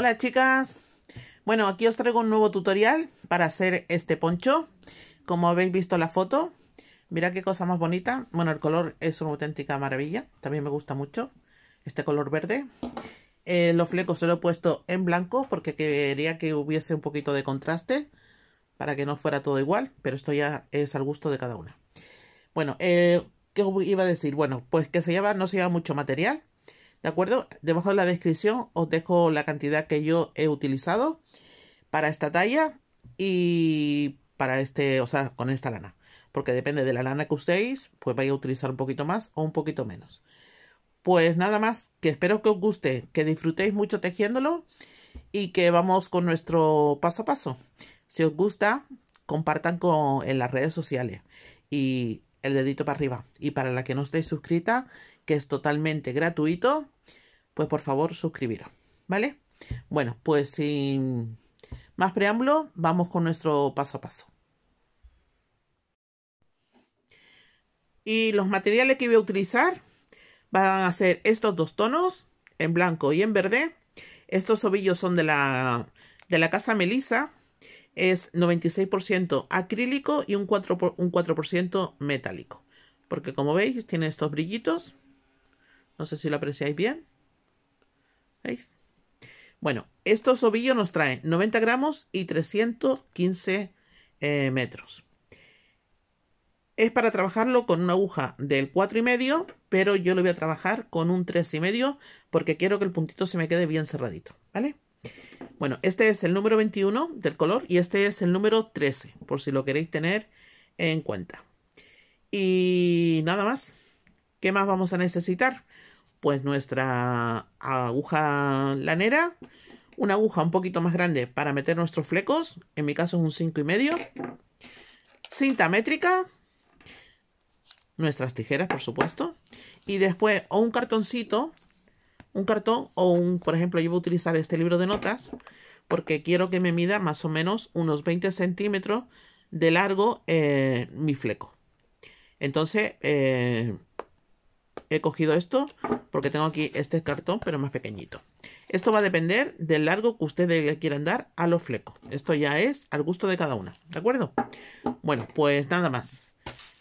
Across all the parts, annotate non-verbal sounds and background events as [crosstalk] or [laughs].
Hola chicas, bueno aquí os traigo un nuevo tutorial para hacer este poncho, como habéis visto la foto, mirad qué cosa más bonita, bueno el color es una auténtica maravilla, también me gusta mucho este color verde, eh, los flecos se lo he puesto en blanco porque quería que hubiese un poquito de contraste para que no fuera todo igual, pero esto ya es al gusto de cada una. Bueno, eh, ¿qué iba a decir? Bueno, pues que se lleva, no se lleva mucho material, ¿De acuerdo? Debajo de la descripción os dejo la cantidad que yo he utilizado para esta talla y para este, o sea, con esta lana. Porque depende de la lana que uséis, pues vais a utilizar un poquito más o un poquito menos. Pues nada más, que espero que os guste, que disfrutéis mucho tejiéndolo y que vamos con nuestro paso a paso. Si os gusta, compartan con, en las redes sociales y el dedito para arriba. Y para la que no estéis suscrita, que es totalmente gratuito, pues por favor suscribiros, ¿vale? Bueno, pues sin más preámbulo, vamos con nuestro paso a paso. Y los materiales que voy a utilizar van a ser estos dos tonos, en blanco y en verde. Estos ovillos son de la, de la casa Melissa. Es 96% acrílico y un 4%, un 4 metálico. Porque como veis tiene estos brillitos. No sé si lo apreciáis bien. ¿Veis? Bueno, estos ovillos nos traen 90 gramos y 315 eh, metros. Es para trabajarlo con una aguja del 4,5, pero yo lo voy a trabajar con un 3,5 porque quiero que el puntito se me quede bien cerradito, ¿vale? Bueno, este es el número 21 del color y este es el número 13, por si lo queréis tener en cuenta. Y nada más. ¿Qué más vamos a necesitar? pues nuestra aguja lanera, una aguja un poquito más grande para meter nuestros flecos, en mi caso es un 5,5 y medio, cinta métrica, nuestras tijeras por supuesto, y después o un cartoncito, un cartón o un, por ejemplo, yo voy a utilizar este libro de notas porque quiero que me mida más o menos unos 20 centímetros de largo eh, mi fleco. Entonces, eh, he cogido esto porque tengo aquí este cartón, pero más pequeñito. Esto va a depender del largo que ustedes quieran dar a los flecos. Esto ya es al gusto de cada una, ¿de acuerdo? Bueno, pues nada más.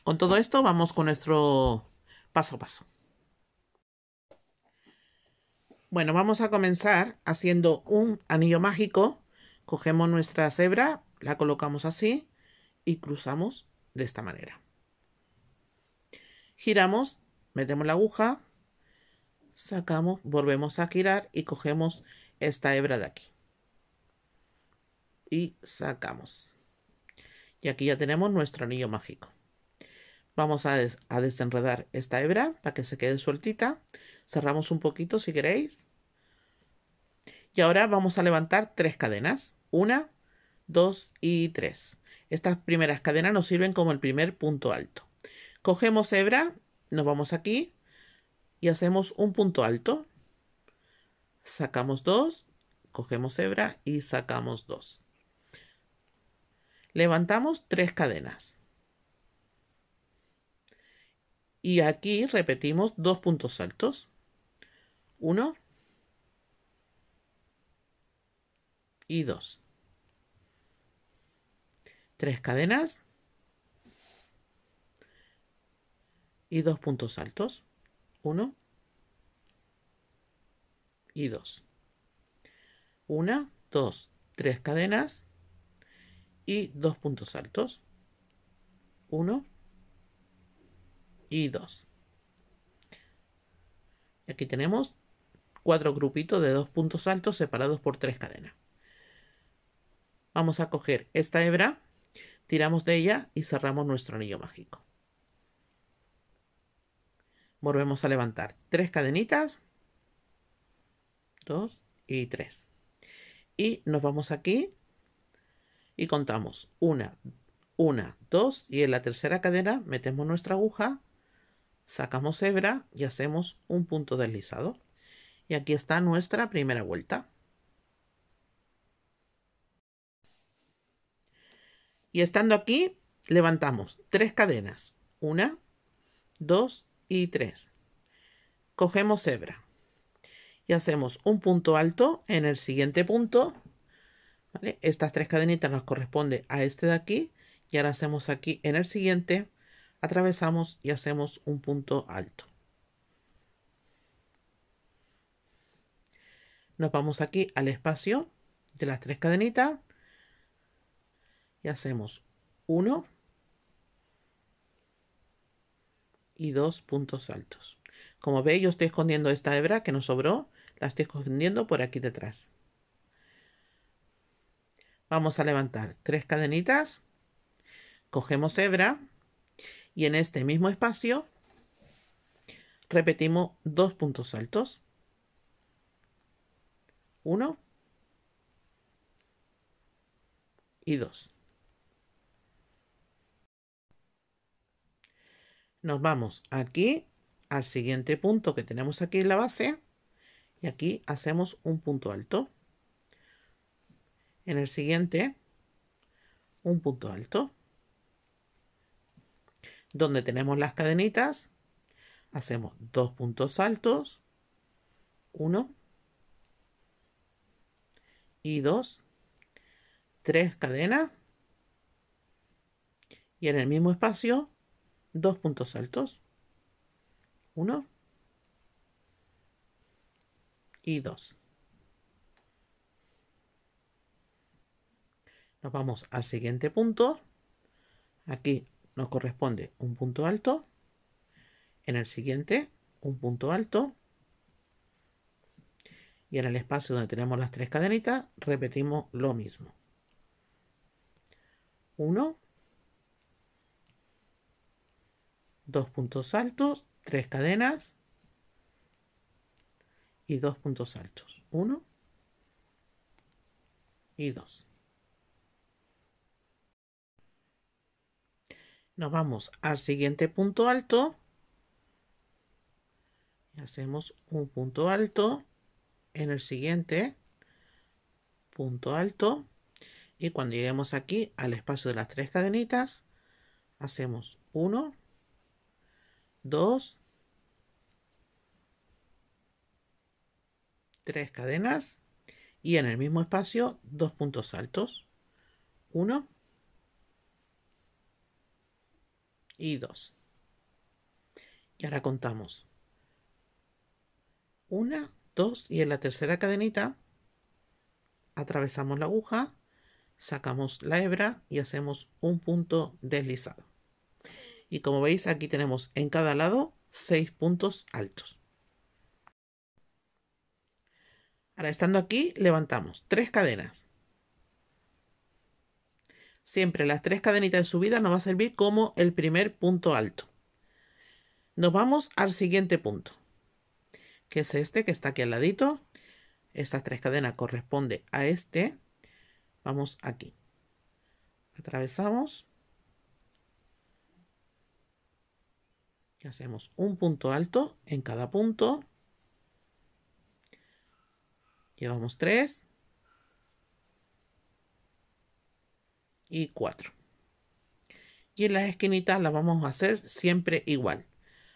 Con todo esto vamos con nuestro paso a paso. Bueno, vamos a comenzar haciendo un anillo mágico. Cogemos nuestra cebra, la colocamos así y cruzamos de esta manera. Giramos metemos la aguja, sacamos, volvemos a girar y cogemos esta hebra de aquí. Y sacamos. Y aquí ya tenemos nuestro anillo mágico. Vamos a, desenredar esta hebra para que se quede sueltita. Cerramos un poquito si queréis. Y ahora vamos a levantar tres cadenas. Una, dos y tres. Estas primeras cadenas nos sirven como el primer punto alto. Cogemos hebra nos vamos aquí y hacemos un punto alto. Sacamos dos, cogemos hebra y sacamos dos. Levantamos tres cadenas. Y aquí repetimos dos puntos altos. Uno y dos. Tres cadenas y dos puntos altos. Uno y dos. Una, dos, tres cadenas y dos puntos altos. Uno y dos. Aquí tenemos cuatro grupitos de dos puntos altos separados por tres cadenas. Vamos a coger esta hebra, tiramos de ella y cerramos nuestro anillo mágico volvemos a levantar tres cadenitas, dos y tres. Y nos vamos aquí y contamos una, una, dos y en la tercera cadena metemos nuestra aguja, sacamos hebra y hacemos un punto deslizado. Y aquí está nuestra primera vuelta. Y estando aquí, levantamos tres cadenas. Una, dos y 3. Cogemos hebra y hacemos un punto alto en el siguiente punto. Estas tres cadenitas nos corresponde a este de aquí y ahora hacemos aquí en el siguiente, atravesamos y hacemos un punto alto. Nos vamos aquí al espacio de las tres cadenitas y hacemos uno y dos puntos altos. Como veis yo estoy escondiendo esta hebra que nos sobró, la estoy escondiendo por aquí detrás. Vamos a levantar tres cadenitas, cogemos hebra y en este mismo espacio repetimos dos puntos altos. Uno y dos. nos vamos aquí al siguiente punto que tenemos aquí en la base y aquí hacemos un punto alto. En el siguiente, un punto alto. Donde tenemos las cadenitas, hacemos dos puntos altos, uno y dos, tres cadenas y en el mismo espacio dos puntos altos. Uno. Y dos. Nos vamos al siguiente punto. Aquí nos corresponde un punto alto. En el siguiente, un punto alto. Y en el espacio donde tenemos las tres cadenitas, repetimos lo mismo. uno dos puntos altos, tres cadenas y dos puntos altos. Uno y dos. Nos vamos al siguiente punto alto. Y hacemos un punto alto en el siguiente punto alto. Y cuando lleguemos aquí al espacio de las tres cadenitas, hacemos uno 2, 3 cadenas y en el mismo espacio dos puntos altos. 1 y 2. Y ahora contamos. 1, 2 y en la tercera cadenita atravesamos la aguja, sacamos la hebra y hacemos un punto deslizado. Y como veis, aquí tenemos en cada lado seis puntos altos. Ahora, estando aquí, levantamos tres cadenas. Siempre las tres cadenitas de subida nos va a servir como el primer punto alto. Nos vamos al siguiente punto, que es este que está aquí al ladito. Estas tres cadenas corresponden a este. Vamos aquí. Atravesamos. hacemos un punto alto en cada punto. Llevamos 3 y 4. Y en las esquinitas las vamos a hacer siempre igual.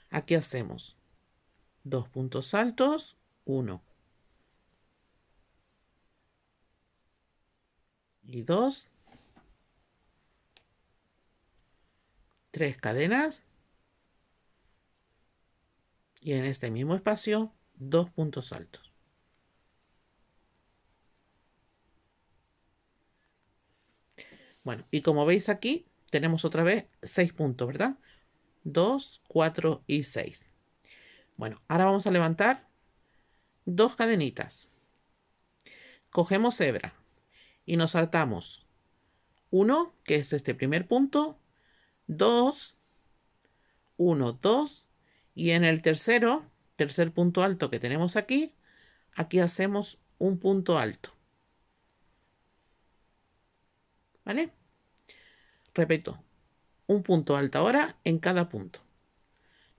Aquí hacemos dos puntos altos, 1 y 2. 3 cadenas y en este mismo espacio dos puntos altos. Bueno, y como veis aquí, tenemos otra vez seis puntos, ¿verdad? 2, 4 y 6. Bueno, ahora vamos a levantar dos cadenitas. Cogemos hebra y nos saltamos uno que es este primer punto, dos 1, 2, y en el tercero, tercer punto alto que tenemos aquí, aquí hacemos un punto alto. ¿Vale? Repito, un punto alto ahora en cada punto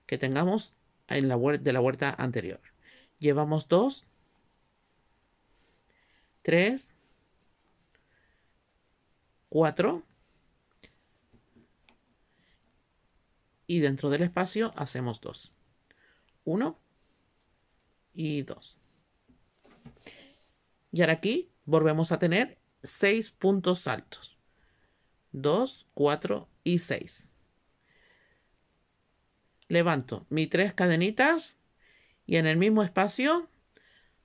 que tengamos en la de la vuelta anterior. Llevamos 2, 3, 4, y dentro del espacio hacemos dos. 1 y 2. Y ahora aquí volvemos a tener seis puntos altos. dos cuatro y seis Levanto mis tres cadenitas y en el mismo espacio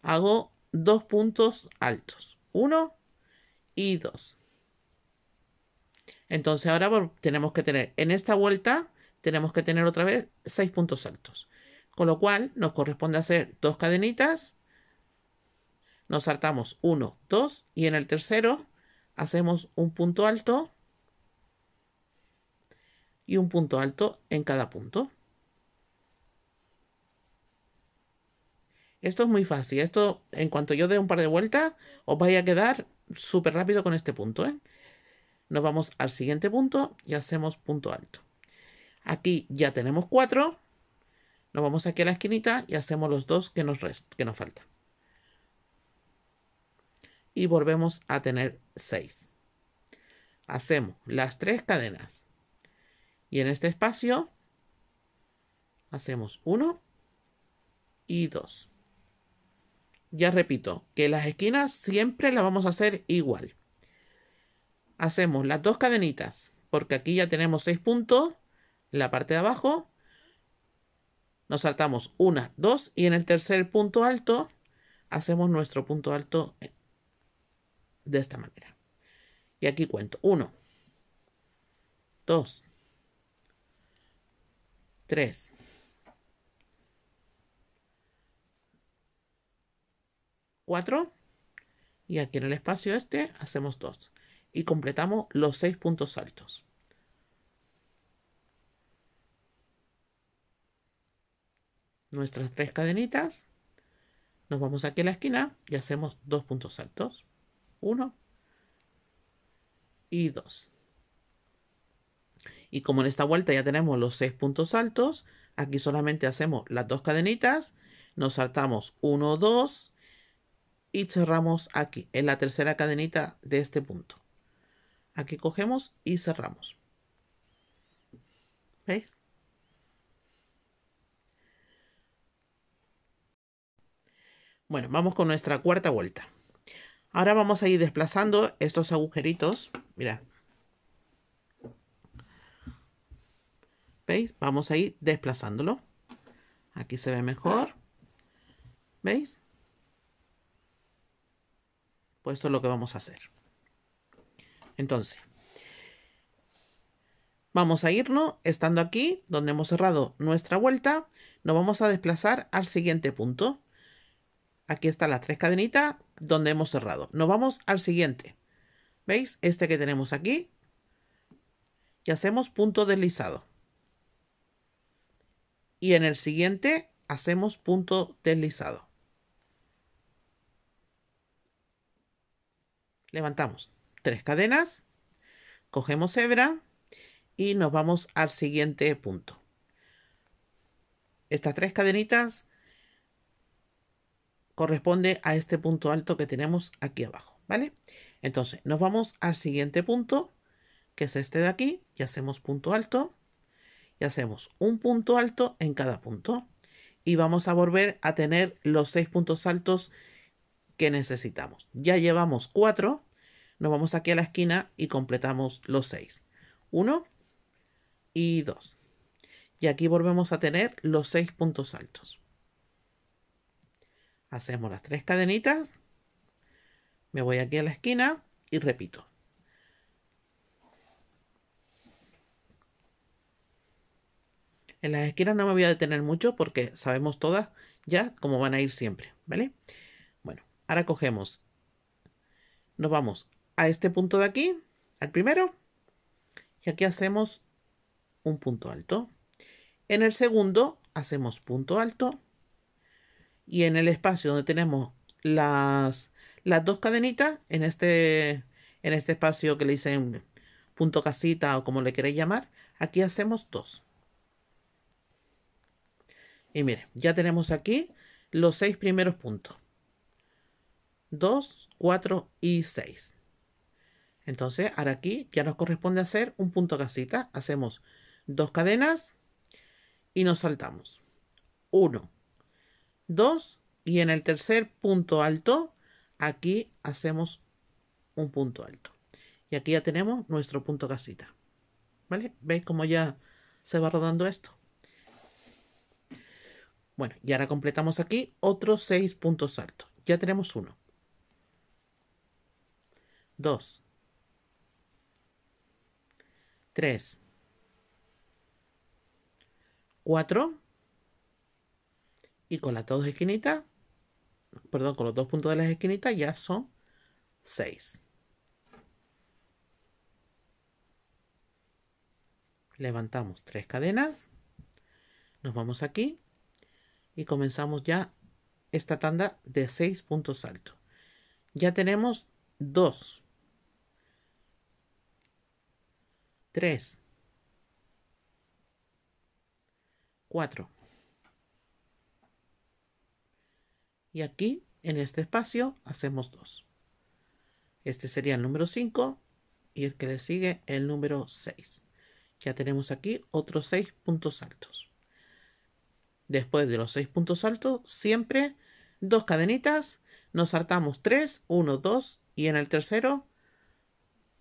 hago dos puntos altos. 1 y 2. Entonces ahora tenemos que tener en esta vuelta tenemos que tener otra vez seis puntos altos. Con lo cual nos corresponde hacer dos cadenitas, nos saltamos uno dos y en el tercero hacemos un punto alto y un punto alto en cada punto. Esto es muy fácil. Esto, en cuanto yo dé un par de vueltas, os vaya a quedar súper rápido con este punto. ¿eh? Nos vamos al siguiente punto y hacemos punto alto. Aquí ya tenemos cuatro Nos vamos aquí a la esquinita y hacemos los dos que nos, que nos faltan. Y volvemos a tener seis Hacemos las tres cadenas. Y en este espacio hacemos uno y dos Ya repito, que las esquinas siempre las vamos a hacer igual. Hacemos las dos cadenitas, porque aquí ya tenemos seis puntos en la parte de abajo, nos saltamos una, 2 y en el tercer punto alto hacemos nuestro punto alto de esta manera. Y aquí cuento 1, 2, 3, 4 y aquí en el espacio este hacemos 2 y completamos los 6 puntos altos. nuestras tres cadenitas, nos vamos aquí a la esquina y hacemos dos puntos altos Uno y dos. Y como en esta vuelta ya tenemos los seis puntos altos, aquí solamente hacemos las dos cadenitas, nos saltamos uno, dos y cerramos aquí, en la tercera cadenita de este punto. Aquí cogemos y cerramos. ¿Veis? Bueno, vamos con nuestra cuarta vuelta. Ahora vamos a ir desplazando estos agujeritos. Mira. ¿Veis? Vamos a ir desplazándolo. Aquí se ve mejor. ¿Veis? Pues esto es lo que vamos a hacer. Entonces, vamos a irnos, estando aquí, donde hemos cerrado nuestra vuelta, nos vamos a desplazar al siguiente punto. Aquí están las tres cadenitas donde hemos cerrado. Nos vamos al siguiente. ¿Veis? Este que tenemos aquí. Y hacemos punto deslizado. Y en el siguiente hacemos punto deslizado. Levantamos tres cadenas, cogemos hebra y nos vamos al siguiente punto. Estas tres cadenitas corresponde a este punto alto que tenemos aquí abajo, ¿vale? Entonces, nos vamos al siguiente punto, que es este de aquí, y hacemos punto alto, y hacemos un punto alto en cada punto. Y vamos a volver a tener los seis puntos altos que necesitamos. Ya llevamos cuatro, nos vamos aquí a la esquina y completamos los seis. Uno y dos. Y aquí volvemos a tener los seis puntos altos. Hacemos las tres cadenitas. Me voy aquí a la esquina y repito. En las esquinas no me voy a detener mucho porque sabemos todas ya cómo van a ir siempre, ¿vale? Bueno, ahora cogemos, nos vamos a este punto de aquí, al primero, y aquí hacemos un punto alto. En el segundo hacemos punto alto, y en el espacio donde tenemos las, las dos cadenitas, en este, en este espacio que le dicen punto casita o como le queréis llamar, aquí hacemos dos. Y mire ya tenemos aquí los seis primeros puntos. 2, 4 y 6. Entonces, ahora aquí ya nos corresponde hacer un punto casita. Hacemos dos cadenas y nos saltamos. uno dos y en el tercer punto alto, aquí hacemos un punto alto. Y aquí ya tenemos nuestro punto casita. ¿Vale? ¿Veis cómo ya se va rodando esto? Bueno, y ahora completamos aquí otros seis puntos altos. Ya tenemos uno. Dos. Tres. Cuatro. Y con las dos esquinitas, perdón, con los dos puntos de las esquinitas ya son 6. Levantamos tres cadenas. Nos vamos aquí y comenzamos ya esta tanda de 6 puntos altos. Ya tenemos 2, 3, 4, y aquí en este espacio hacemos dos Este sería el número 5 y el que le sigue el número 6. Ya tenemos aquí otros seis puntos altos. Después de los seis puntos altos, siempre dos cadenitas, nos saltamos 3, 1, 2 y en el tercero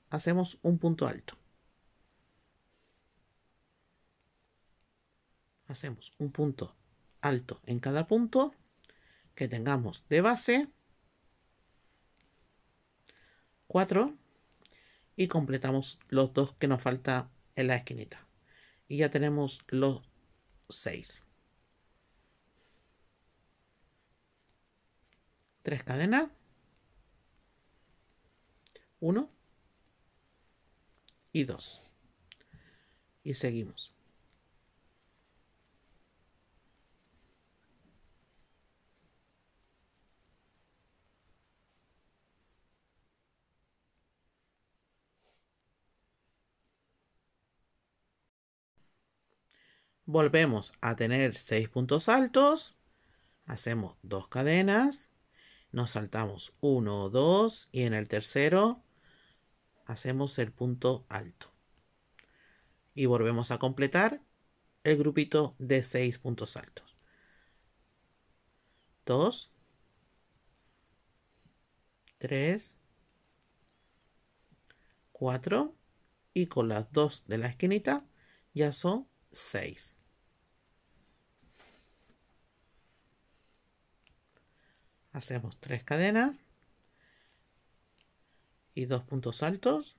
hacemos un punto alto. Hacemos un punto alto en cada punto que tengamos de base 4 y completamos los dos que nos falta en la esquinita y ya tenemos los 6 3 cadenas 1 y 2 y seguimos volvemos a tener 6 puntos altos, hacemos dos cadenas, nos saltamos 1, 2 y en el tercero hacemos el punto alto. Y volvemos a completar el grupito de 6 puntos altos. 2, 3, 4 y con las dos de la esquinita ya son 6. hacemos tres cadenas y dos puntos altos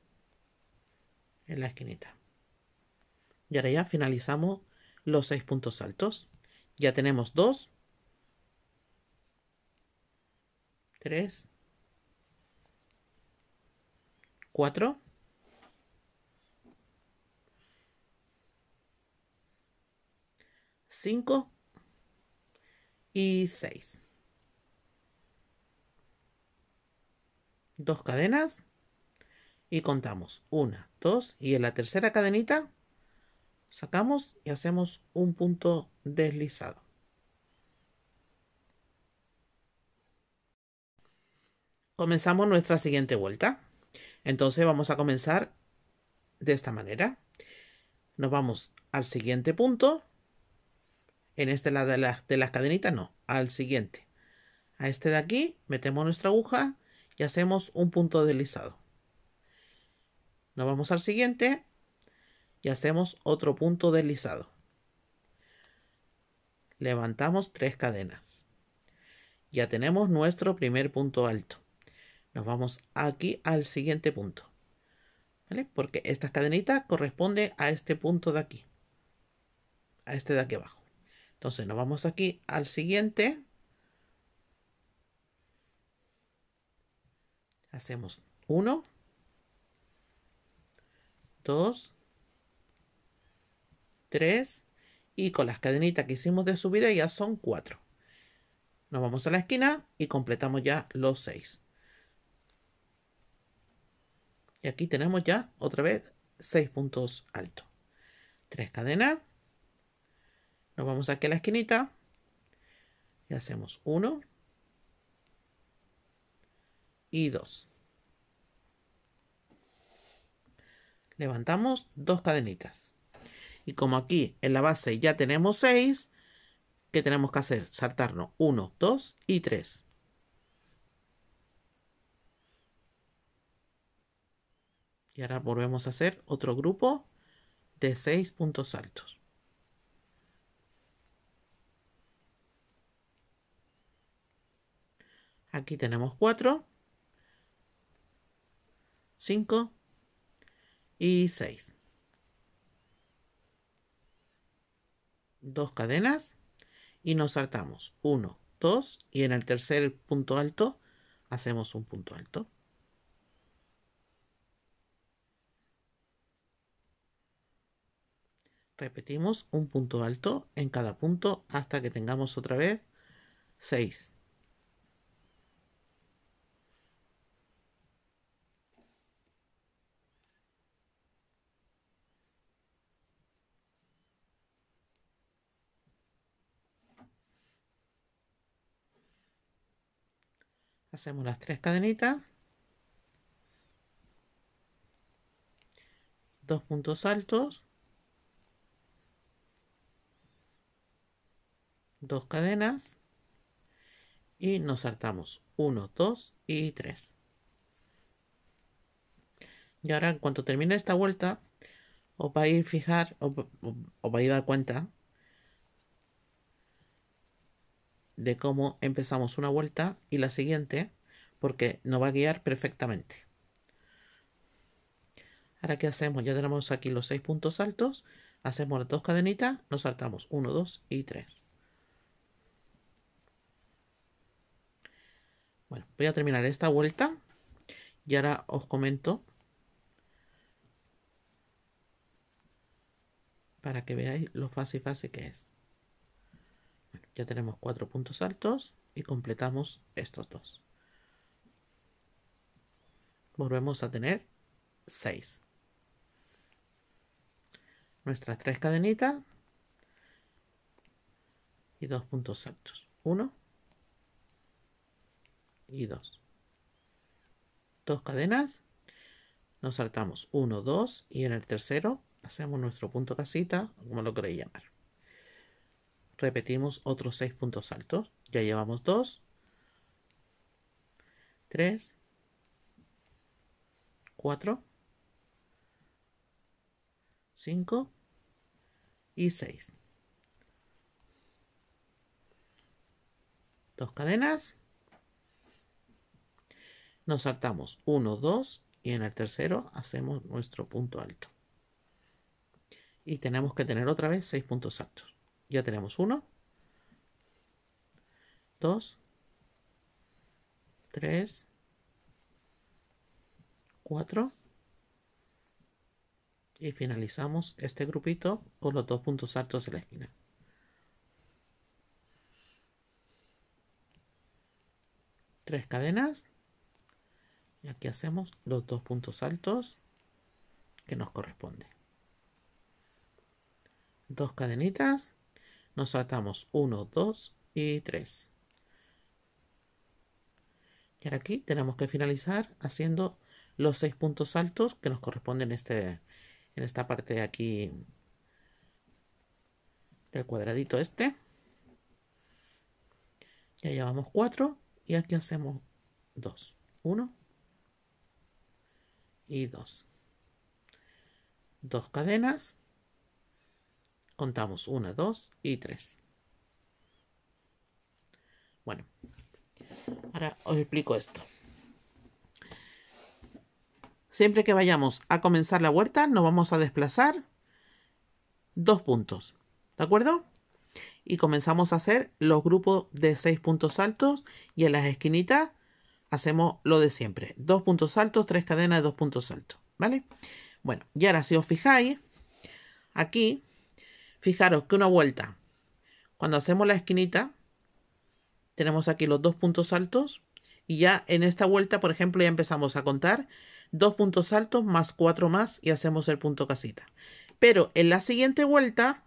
en la esquinita y ahora ya finalizamos los seis puntos altos ya tenemos dos tres cuatro cinco y seis dos cadenas y contamos una, dos y en la tercera cadenita sacamos y hacemos un punto deslizado. Comenzamos nuestra siguiente vuelta. Entonces vamos a comenzar de esta manera. Nos vamos al siguiente punto. En este lado de, la, de las cadenitas no, al siguiente. A este de aquí metemos nuestra aguja y hacemos un punto deslizado. Nos vamos al siguiente y hacemos otro punto deslizado. Levantamos tres cadenas. Ya tenemos nuestro primer punto alto. Nos vamos aquí al siguiente punto. Porque esta cadenita corresponde a este punto de aquí. A este de aquí abajo. Entonces nos vamos aquí al siguiente. Hacemos 1, 2, 3 y con las cadenitas que hicimos de subida ya son 4. Nos vamos a la esquina y completamos ya los 6. Y aquí tenemos ya otra vez 6 puntos altos. 3 cadenas. Nos vamos aquí a la esquinita. Y hacemos 1, y 2. Levantamos dos cadenitas. Y como aquí en la base ya tenemos 6, que tenemos que hacer? Saltarnos 1, 2 y 3. Y ahora volvemos a hacer otro grupo de 6 puntos altos. aquí tenemos 4 5 y 6. Dos cadenas y nos saltamos 1, 2 y en el tercer punto alto hacemos un punto alto. Repetimos un punto alto en cada punto hasta que tengamos otra vez 6. hacemos las tres cadenitas dos puntos altos dos cadenas y nos saltamos 1, 2 y 3 y ahora en cuanto termine esta vuelta os vais a fijar os, vais a dar cuenta de cómo empezamos una vuelta y la siguiente, porque nos va a guiar perfectamente. Ahora, ¿qué hacemos? Ya tenemos aquí los seis puntos altos. Hacemos las dos cadenitas, nos saltamos 1, 2 y 3. Bueno, voy a terminar esta vuelta y ahora os comento para que veáis lo fácil fácil que es. Ya tenemos cuatro puntos altos y completamos estos dos. Volvemos a tener seis. Nuestras tres cadenitas y dos puntos altos. Uno y dos. Dos cadenas. Nos saltamos uno, dos y en el tercero hacemos nuestro punto casita, como lo queréis llamar repetimos otros 6 puntos altos. Ya llevamos 2, 3, 4, 5 y 6. Dos cadenas. Nos saltamos 1, 2 y en el tercero hacemos nuestro punto alto. Y tenemos que tener otra vez 6 puntos altos. Ya tenemos uno. Dos. Tres. Cuatro. Y finalizamos este grupito con los dos puntos altos de la esquina. Tres cadenas. Y aquí hacemos los dos puntos altos que nos corresponden. Dos cadenitas. Nos saltamos 1, 2 y 3. Y ahora aquí tenemos que finalizar haciendo los 6 puntos altos que nos corresponden en, este, en esta parte de aquí del cuadradito este. Ya llevamos 4 y aquí hacemos 2. 1 y 2. Dos. dos cadenas contamos 1, 2 y 3. Bueno, ahora os explico esto. Siempre que vayamos a comenzar la huerta, nos vamos a desplazar dos puntos, ¿de acuerdo? Y comenzamos a hacer los grupos de seis puntos altos y en las esquinitas hacemos lo de siempre. Dos puntos altos, tres cadenas, dos puntos altos, ¿vale? Bueno, y ahora si os fijáis, aquí Fijaros que una vuelta, cuando hacemos la esquinita, tenemos aquí los dos puntos altos y ya en esta vuelta, por ejemplo, ya empezamos a contar dos puntos altos más cuatro más y hacemos el punto casita. Pero en la siguiente vuelta,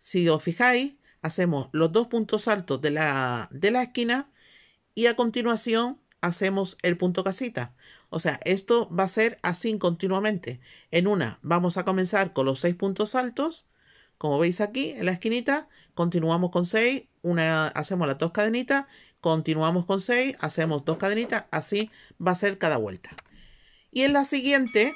si os fijáis, hacemos los dos puntos altos de la, de la esquina y a continuación hacemos el punto casita. O sea, esto va a ser así continuamente. En una vamos a comenzar con los seis puntos altos, como veis aquí, en la esquinita, continuamos con 6, una, hacemos las dos cadenitas, continuamos con 6, hacemos dos cadenitas, así va a ser cada vuelta. Y en la siguiente,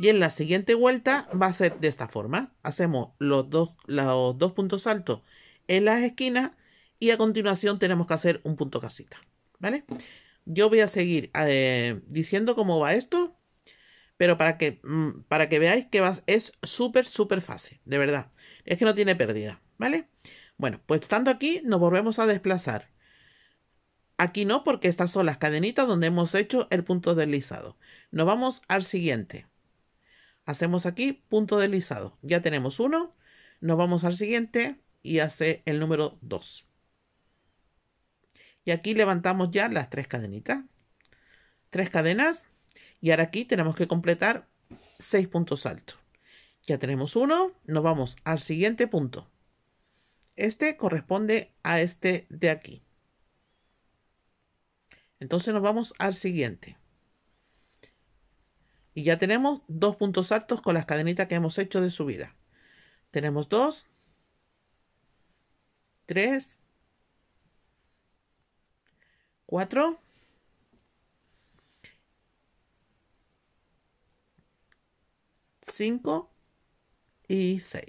y en la siguiente vuelta va a ser de esta forma. Hacemos los dos, los dos puntos altos en las esquinas y a continuación tenemos que hacer un punto casita, ¿vale? Yo voy a seguir eh, diciendo cómo va esto pero para que, mm, para que veáis que vas, es súper, súper fácil, de verdad. Es que no tiene pérdida, ¿vale? Bueno, pues estando aquí nos volvemos a desplazar. Aquí no, porque estas son las cadenitas donde hemos hecho el punto deslizado. Nos vamos al siguiente. Hacemos aquí punto deslizado. Ya tenemos uno. Nos vamos al siguiente y hace el número 2. Y aquí levantamos ya las tres cadenitas. Tres cadenas y ahora aquí tenemos que completar 6 puntos altos. Ya tenemos uno, nos vamos al siguiente punto. Este corresponde a este de aquí. Entonces nos vamos al siguiente. Y ya tenemos dos puntos altos con las cadenitas que hemos hecho de subida. Tenemos dos, tres, cuatro 5 y 6.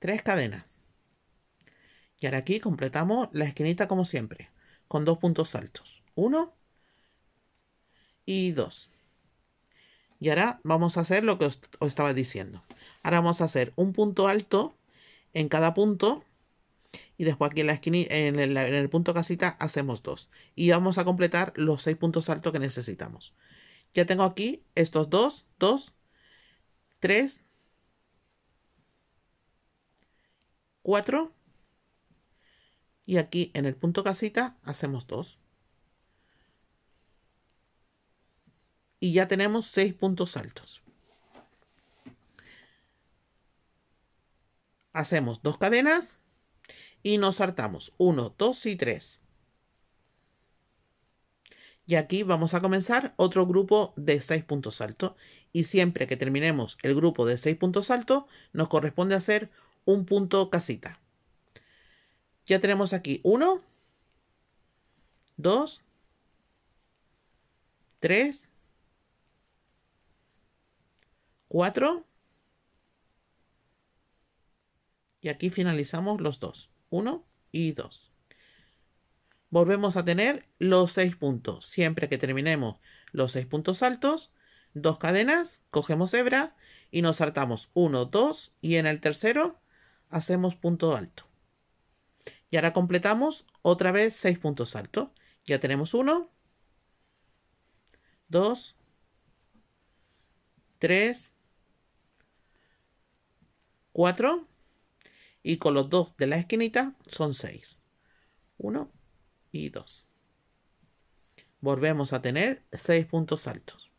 Tres cadenas. Y ahora aquí completamos la esquinita como siempre, con dos puntos altos. 1 y 2. Y ahora vamos a hacer lo que os estaba diciendo. Ahora vamos a hacer un punto alto en cada punto y después aquí en la esquina, en el, punto casita, hacemos dos. Y vamos a completar los seis puntos altos que necesitamos. Ya tengo aquí estos dos, dos, tres, cuatro. Y aquí en el punto casita hacemos dos. Y ya tenemos seis puntos altos. Hacemos dos cadenas y nos saltamos 1, 2 y 3. Y aquí vamos a comenzar otro grupo de 6 puntos altos Y siempre que terminemos el grupo de 6 puntos altos nos corresponde hacer un punto casita. Ya tenemos aquí 1, 2, 3, 4. Y aquí finalizamos los dos. 1 y 2. Volvemos a tener los 6 puntos. Siempre que terminemos los 6 puntos altos, dos cadenas, cogemos hebra y nos saltamos 1, 2 y en el tercero hacemos punto alto. Y ahora completamos otra vez 6 puntos altos. Ya tenemos 1, 2, 3, 4 y con los dos de la esquinita son 6. 1 y 2. Volvemos a tener 6 puntos altos.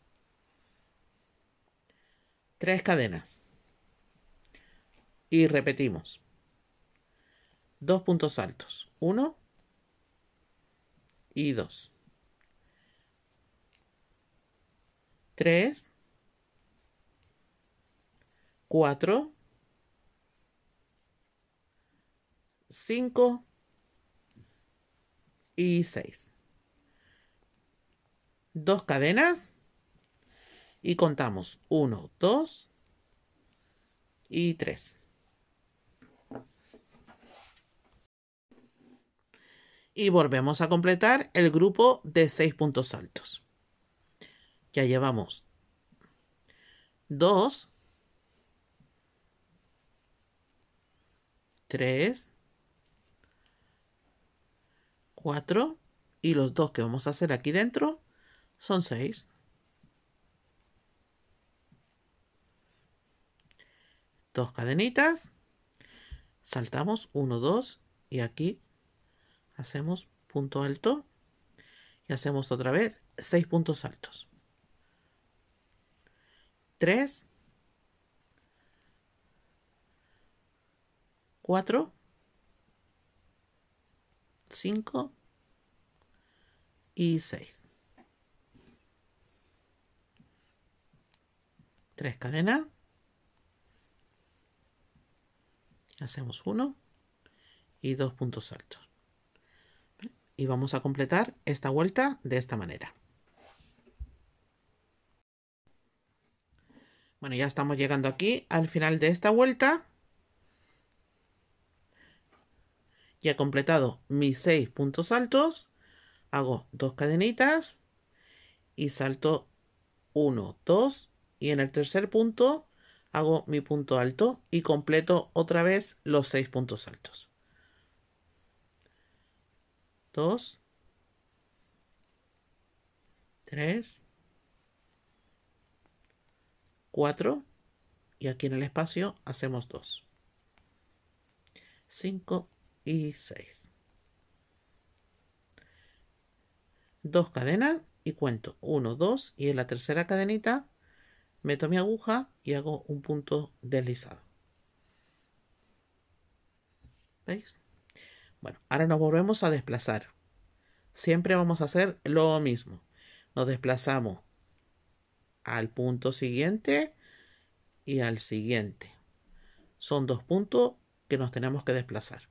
3 cadenas. Y repetimos. 2 puntos altos. 1 y 2. 3. 4 5 y 6. Dos cadenas y contamos 1, 2 y 3. Y volvemos a completar el grupo de 6 puntos altos. Ya llevamos 2, 3, 4 y los dos que vamos a hacer aquí dentro son 6. Dos cadenitas, saltamos 1, 2 y aquí hacemos punto alto y hacemos otra vez 6 puntos altos. 3, 4, 5 y 6. Tres cadenas. Hacemos 1 y dos puntos altos. Y vamos a completar esta vuelta de esta manera. Bueno, ya estamos llegando aquí al final de esta vuelta. ya completado mis seis puntos altos, hago dos cadenitas y salto uno 2 y en el tercer punto hago mi punto alto y completo otra vez los seis puntos altos. 2, 3, 4 y aquí en el espacio hacemos 2. 5, y 6. Dos cadenas y cuento 1, 2 y en la tercera cadenita meto mi aguja y hago un punto deslizado. Bueno, ahora nos volvemos a desplazar. Siempre vamos a hacer lo mismo. Nos desplazamos al punto siguiente y al siguiente. Son dos puntos que nos tenemos que desplazar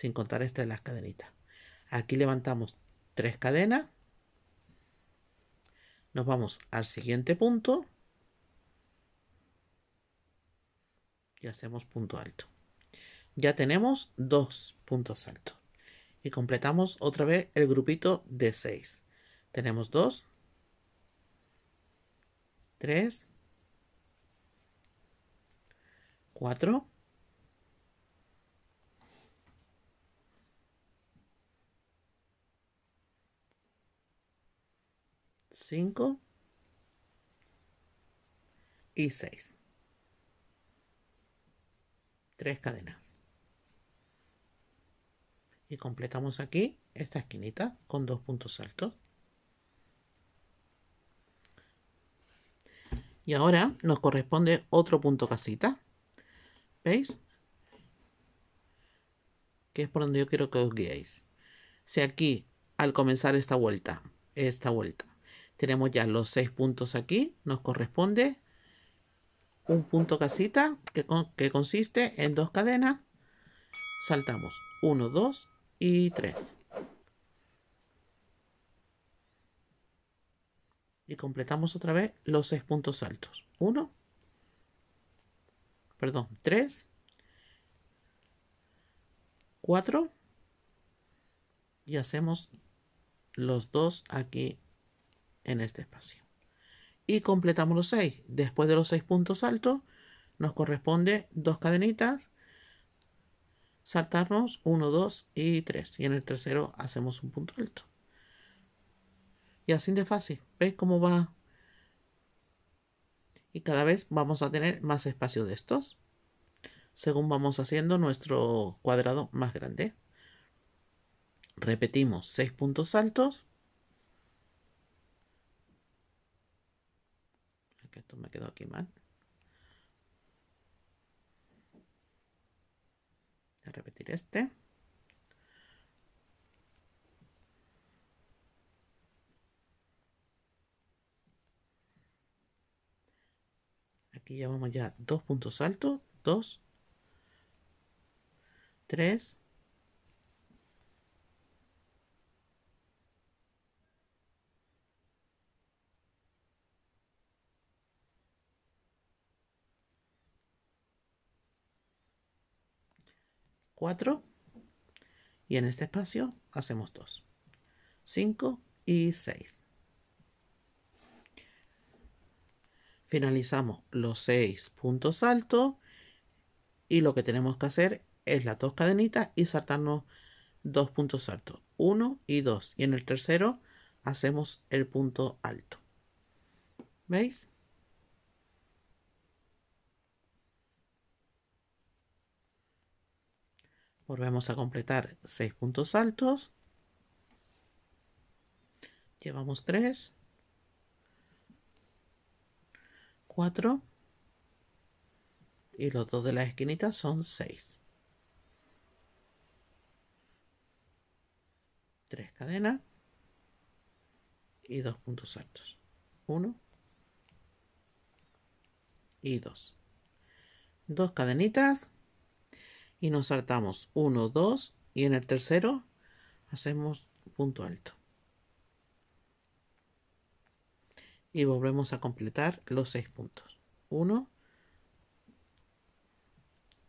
sin contar esta de las cadenitas. Aquí levantamos tres cadenas. Nos vamos al siguiente punto. Y hacemos punto alto. Ya tenemos dos puntos altos. Y completamos otra vez el grupito de seis. Tenemos dos, tres, cuatro. 5 y 6. Tres cadenas. Y completamos aquí esta esquinita con dos puntos altos. Y ahora nos corresponde otro punto casita. ¿Veis? Que es por donde yo quiero que os guiéis. Si aquí, al comenzar esta vuelta, esta vuelta, tenemos ya los seis puntos aquí. Nos corresponde un punto casita que, que consiste en dos cadenas. Saltamos 1, 2 y 3. Y completamos otra vez los seis puntos altos. 1, perdón, 3, 4 y hacemos los dos aquí en este espacio. Y completamos los seis. Después de los seis puntos altos, nos corresponde dos cadenitas, saltarnos 1, 2 y 3. Y en el tercero hacemos un punto alto. Y así de fácil. ¿Veis cómo va? Y cada vez vamos a tener más espacio de estos. Según vamos haciendo nuestro cuadrado más grande. Repetimos seis puntos altos me quedo aquí mal. A repetir este. Aquí llevamos ya dos puntos altos. Dos. Tres. 4 y en este espacio hacemos 2. 5 y 6. Finalizamos los 6 puntos altos y lo que tenemos que hacer es las dos cadenitas y saltarnos dos puntos altos. 1 y 2. Y en el tercero hacemos el punto alto. ¿Veis? Volvemos a completar 6 puntos altos. Llevamos 3. 4. Y los dos de las esquinitas son 6. 3 cadenas. Y 2 puntos altos. 1. Y 2. 2 cadenitas y nos saltamos 1, 2 y en el tercero hacemos punto alto. Y volvemos a completar los 6 puntos. 1,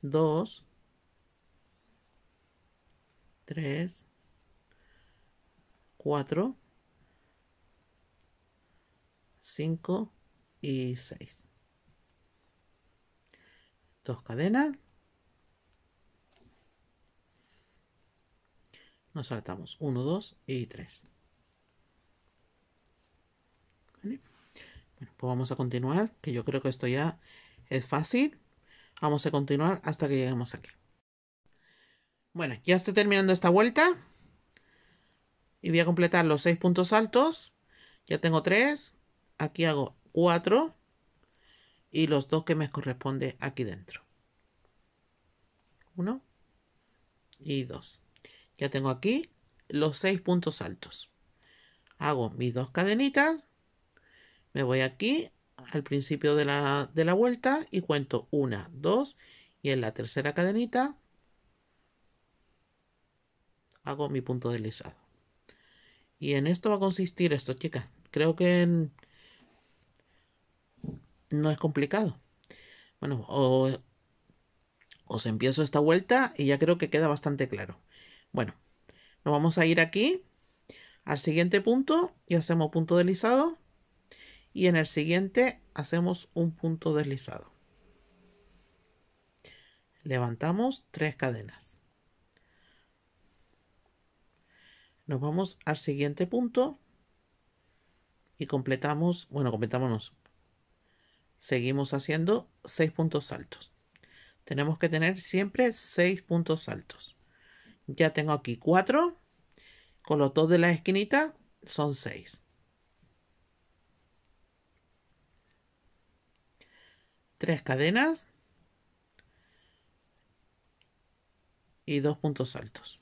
2, 3, 4, 5 y 6. Dos cadenas, nos saltamos 1, 2 y 3. ¿Vale? Bueno, pues vamos a continuar, que yo creo que esto ya es fácil. Vamos a continuar hasta que lleguemos aquí. Bueno, ya estoy terminando esta vuelta. Y voy a completar los 6 puntos altos. Ya tengo 3. Aquí hago 4. Y los dos que me corresponde aquí dentro. 1 y 2. Ya tengo aquí los seis puntos altos. Hago mis dos cadenitas. Me voy aquí al principio de la, vuelta y cuento una, dos y en la tercera cadenita hago mi punto deslizado. Y en esto va a consistir esto, chicas. Creo que no es complicado. Bueno, os empiezo esta vuelta y ya creo que queda bastante claro. Bueno, nos vamos a ir aquí al siguiente punto y hacemos punto deslizado. Y en el siguiente hacemos un punto deslizado. Levantamos tres cadenas. Nos vamos al siguiente punto y completamos, bueno, completámonos. Seguimos haciendo seis puntos altos. Tenemos que tener siempre seis puntos altos. Ya tengo aquí cuatro, Con los dos de la esquinita son seis. Tres cadenas. Y dos puntos altos.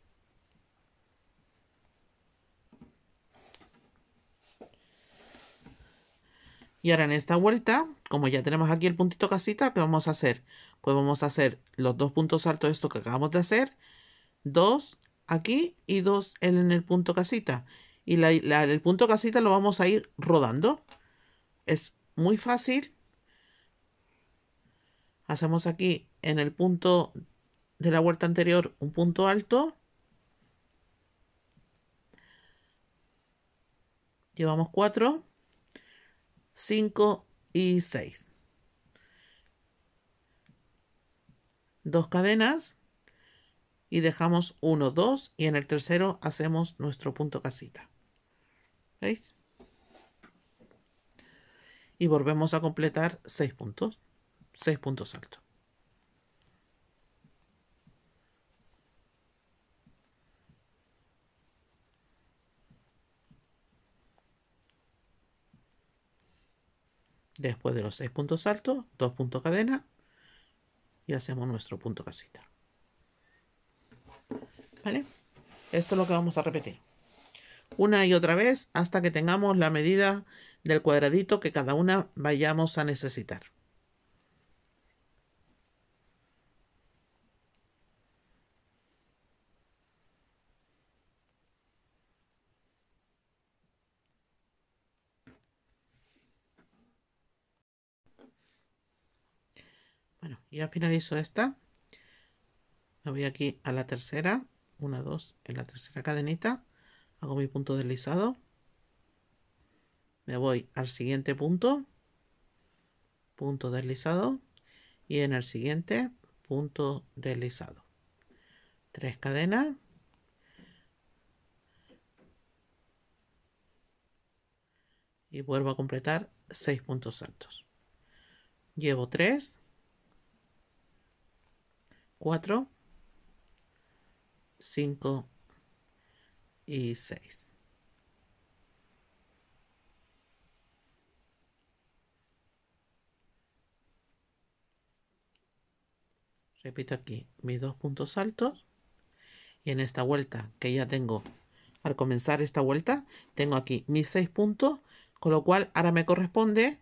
Y ahora en esta vuelta, como ya tenemos aquí el puntito casita, ¿qué vamos a hacer? Pues vamos a hacer los dos puntos altos de esto que acabamos de hacer 2 aquí y 2 en el punto casita. Y el punto casita lo vamos a ir rodando. Es muy fácil. Hacemos aquí en el punto de la vuelta anterior un punto alto. Llevamos 4, 5 y 6. Dos cadenas y dejamos 1, 2 y en el tercero hacemos nuestro punto casita. ¿Veis? Y volvemos a completar 6 puntos, 6 puntos altos. Después de los seis puntos altos, dos puntos cadena y hacemos nuestro punto casita. ¿Vale? Esto es lo que vamos a repetir. Una y otra vez hasta que tengamos la medida del cuadradito que cada una vayamos a necesitar. Bueno, ya finalizo esta. Me voy aquí a la tercera una, dos, en la tercera cadenita hago mi punto deslizado, me voy al siguiente punto, punto deslizado y en el siguiente punto deslizado. Tres cadenas. Y vuelvo a completar seis puntos altos. Llevo tres, cuatro, 5 y 6. Repito aquí mis dos puntos altos y en esta vuelta que ya tengo, al comenzar esta vuelta, tengo aquí mis seis puntos, con lo cual ahora me corresponde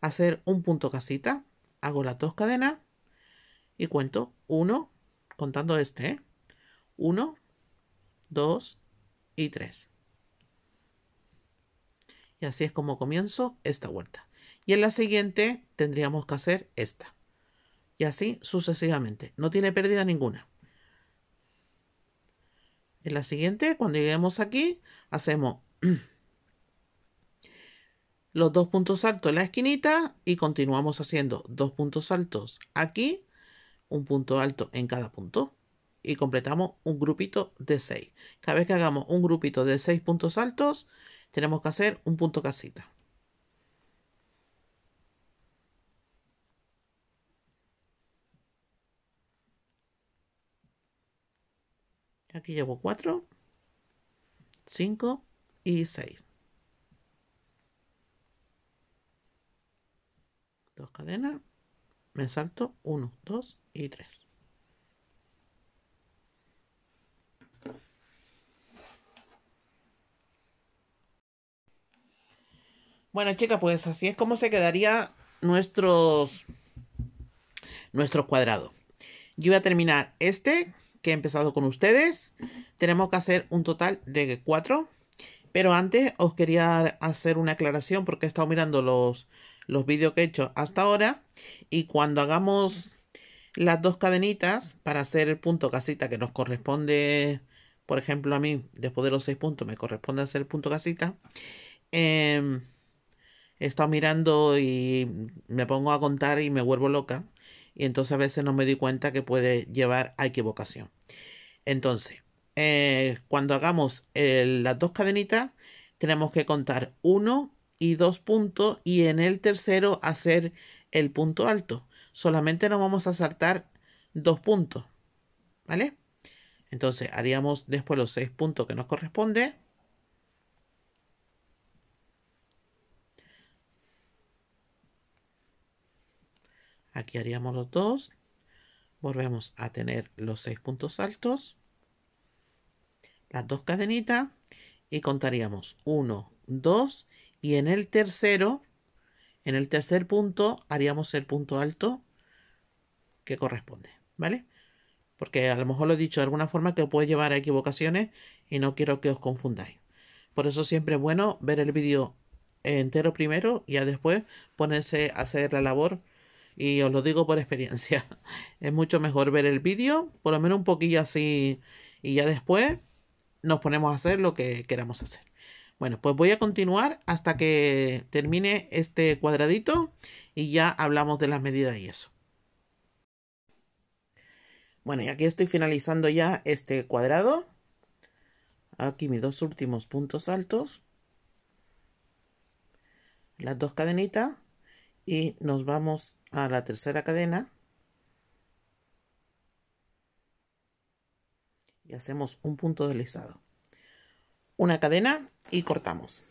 hacer un punto casita. Hago las dos cadenas y cuento uno contando este, ¿eh? 1, 2 y 3. Y así es como comienzo esta vuelta. Y en la siguiente tendríamos que hacer esta. Y así sucesivamente. No tiene pérdida ninguna. En la siguiente, cuando lleguemos aquí, hacemos [clears throat] los dos puntos altos en la esquinita y continuamos haciendo dos puntos altos aquí, un punto alto en cada punto y completamos un grupito de 6. Cada vez que hagamos un grupito de 6 puntos altos, tenemos que hacer un punto casita. Aquí llevo 4, 5 y 6. Dos cadenas, me salto 1, 2 y 3. Bueno, chicas, pues así es como se quedaría nuestros nuestro cuadrado. Yo voy a terminar este que he empezado con ustedes. Tenemos que hacer un total de cuatro. Pero antes os quería hacer una aclaración porque he estado mirando los, los vídeos que he hecho hasta ahora. Y cuando hagamos las dos cadenitas para hacer el punto casita que nos corresponde, por ejemplo, a mí, después de los seis puntos, me corresponde hacer el punto casita. Em, he estado mirando y me pongo a contar y me vuelvo loca. Y entonces a veces no me di cuenta que puede llevar a equivocación. Entonces, eh, cuando hagamos eh, las dos cadenitas, tenemos que contar uno y dos puntos y en el tercero hacer el punto alto. Solamente nos vamos a saltar dos puntos. ¿Vale? Entonces haríamos después los seis puntos que nos corresponde Aquí haríamos los dos. Volvemos a tener los seis puntos altos. Las dos cadenitas. Y contaríamos 1, 2. Y en el tercero, en el tercer punto, haríamos el punto alto que corresponde. ¿Vale? Porque a lo mejor lo he dicho de alguna forma que puede llevar a equivocaciones y no quiero que os confundáis. Por eso siempre es bueno ver el vídeo entero primero y después ponerse a hacer la labor y os lo digo por experiencia. [laughs] Es mucho mejor ver el vídeo, por lo menos un poquillo así, y ya después nos ponemos a hacer lo que queramos hacer. Bueno, pues voy a continuar hasta que termine este cuadradito y ya hablamos de las medidas y eso. Bueno, y aquí estoy finalizando ya este cuadrado. Aquí mis dos últimos puntos altos. Las dos cadenitas. Y nos vamos a la tercera cadena y hacemos un punto deslizado. Una cadena y cortamos.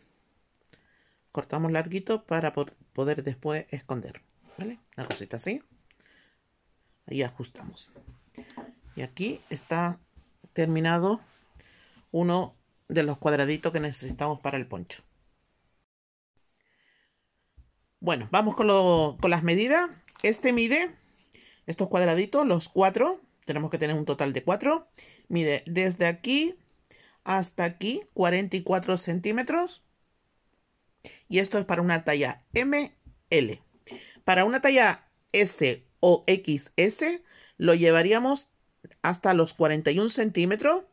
Cortamos larguito para poder después esconder. Una cosita así. Y ajustamos. Y aquí está terminado uno de los cuadraditos que necesitamos para el poncho. Bueno, vamos con, las medidas. Este mide, estos cuadraditos, los cuatro, tenemos que tener un total de cuatro. Mide desde aquí hasta aquí 44 centímetros. Y esto es para una talla ML. Para una talla S o XS lo llevaríamos hasta los 41 centímetros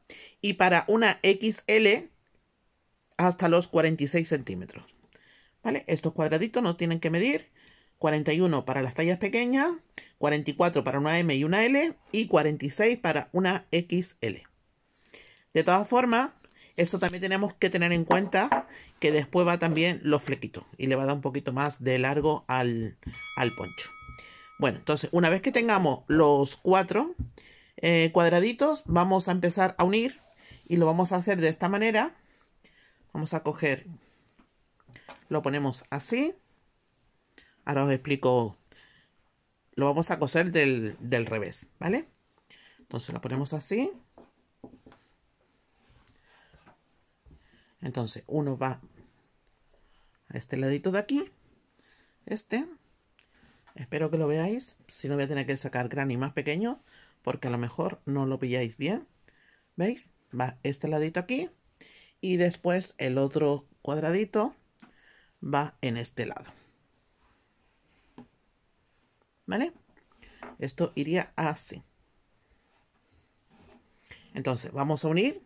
y para una XL hasta los 46 centímetros. ¿Vale? Estos cuadraditos no tienen que medir 41 para las tallas pequeñas, 44 para una M y una L y 46 para una XL. De todas formas, esto también tenemos que tener en cuenta que después va también los flequitos y le va a dar un poquito más de largo al, al poncho. Bueno, entonces una vez que tengamos los cuatro eh, cuadraditos, vamos a empezar a unir y lo vamos a hacer de esta manera. Vamos a coger lo ponemos así. Ahora os explico. Lo vamos a coser del, del revés, ¿vale? Entonces lo ponemos así. Entonces uno va a este ladito de aquí. Este. Espero que lo veáis. Si no voy a tener que sacar gran y más pequeño. Porque a lo mejor no lo pilláis bien. ¿Veis? Va este ladito aquí. Y después el otro cuadradito va en este lado. ¿Vale? Esto iría así. Entonces, vamos a unir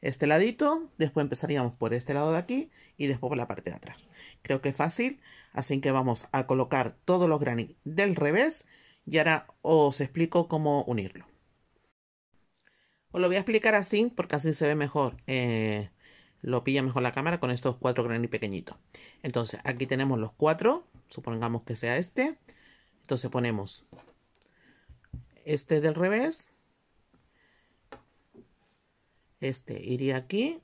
este ladito, después empezaríamos por este lado de aquí y después por la parte de atrás. Creo que es fácil, así que vamos a colocar todos los granitos del revés y ahora os explico cómo unirlo. Os lo voy a explicar así porque así se ve mejor eh, lo pilla mejor la cámara con estos cuatro y pequeñitos. Entonces, aquí tenemos los cuatro, supongamos que sea este. Entonces ponemos este del revés. Este iría aquí.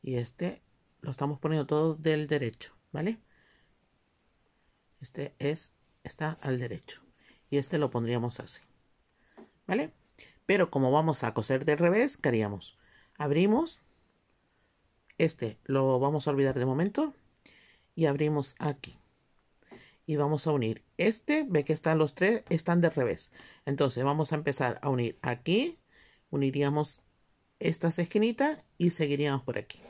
Y este lo estamos poniendo todo del derecho, ¿vale? Este es, está al derecho. Y este lo pondríamos así, ¿vale? Pero como vamos a coser del revés, ¿qué haríamos? Abrimos. Este lo vamos a olvidar de momento. Y abrimos aquí. Y vamos a unir este. Ve que están los tres, están de revés. Entonces vamos a empezar a unir aquí. Uniríamos estas esquinitas y seguiríamos por aquí.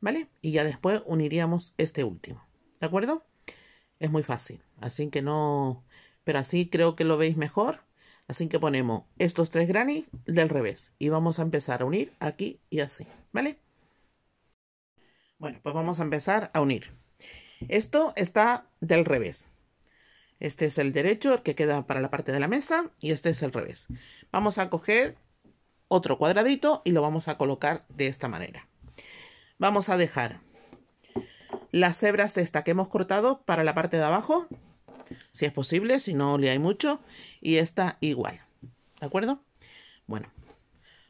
¿Vale? Y ya después uniríamos este último. ¿De acuerdo? Es muy fácil. Así que no... Pero así creo que lo veis mejor. Así que ponemos estos tres granny del revés y vamos a empezar a unir aquí y así, ¿vale? Bueno, pues vamos a empezar a unir. Esto está del revés. Este es el derecho, el que queda para la parte de la mesa, y este es el revés. Vamos a coger otro cuadradito y lo vamos a colocar de esta manera. Vamos a dejar las hebras esta que hemos cortado para la parte de abajo si es posible, si no le hay mucho, y esta igual, ¿de acuerdo? Bueno,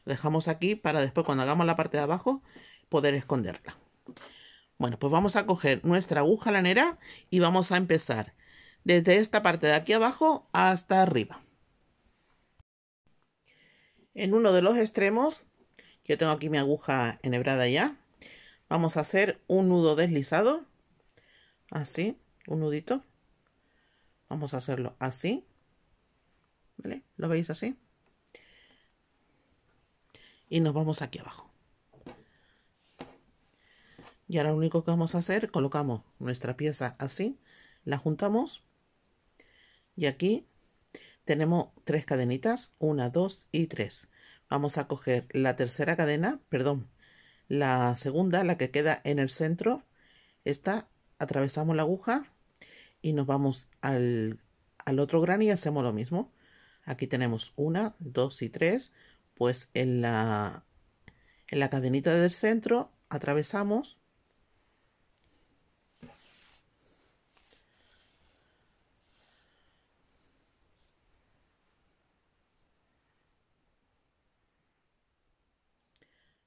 dejamos aquí para después cuando hagamos la parte de abajo poder esconderla. Bueno, pues vamos a coger nuestra aguja lanera y vamos a empezar desde esta parte de aquí abajo hasta arriba. En uno de los extremos, yo tengo aquí mi aguja enhebrada ya, vamos a hacer un nudo deslizado, así, un nudito. Vamos a hacerlo así. ¿Vale? ¿Lo veis así? Y nos vamos aquí abajo. Y ahora lo único que vamos a hacer, colocamos nuestra pieza así, la juntamos y aquí tenemos tres cadenitas, una, dos y tres. Vamos a coger la tercera cadena, perdón, la segunda, la que queda en el centro, esta atravesamos la aguja y nos vamos al, otro gran y hacemos lo mismo. Aquí tenemos una, dos y tres, pues en la, en la cadenita del centro atravesamos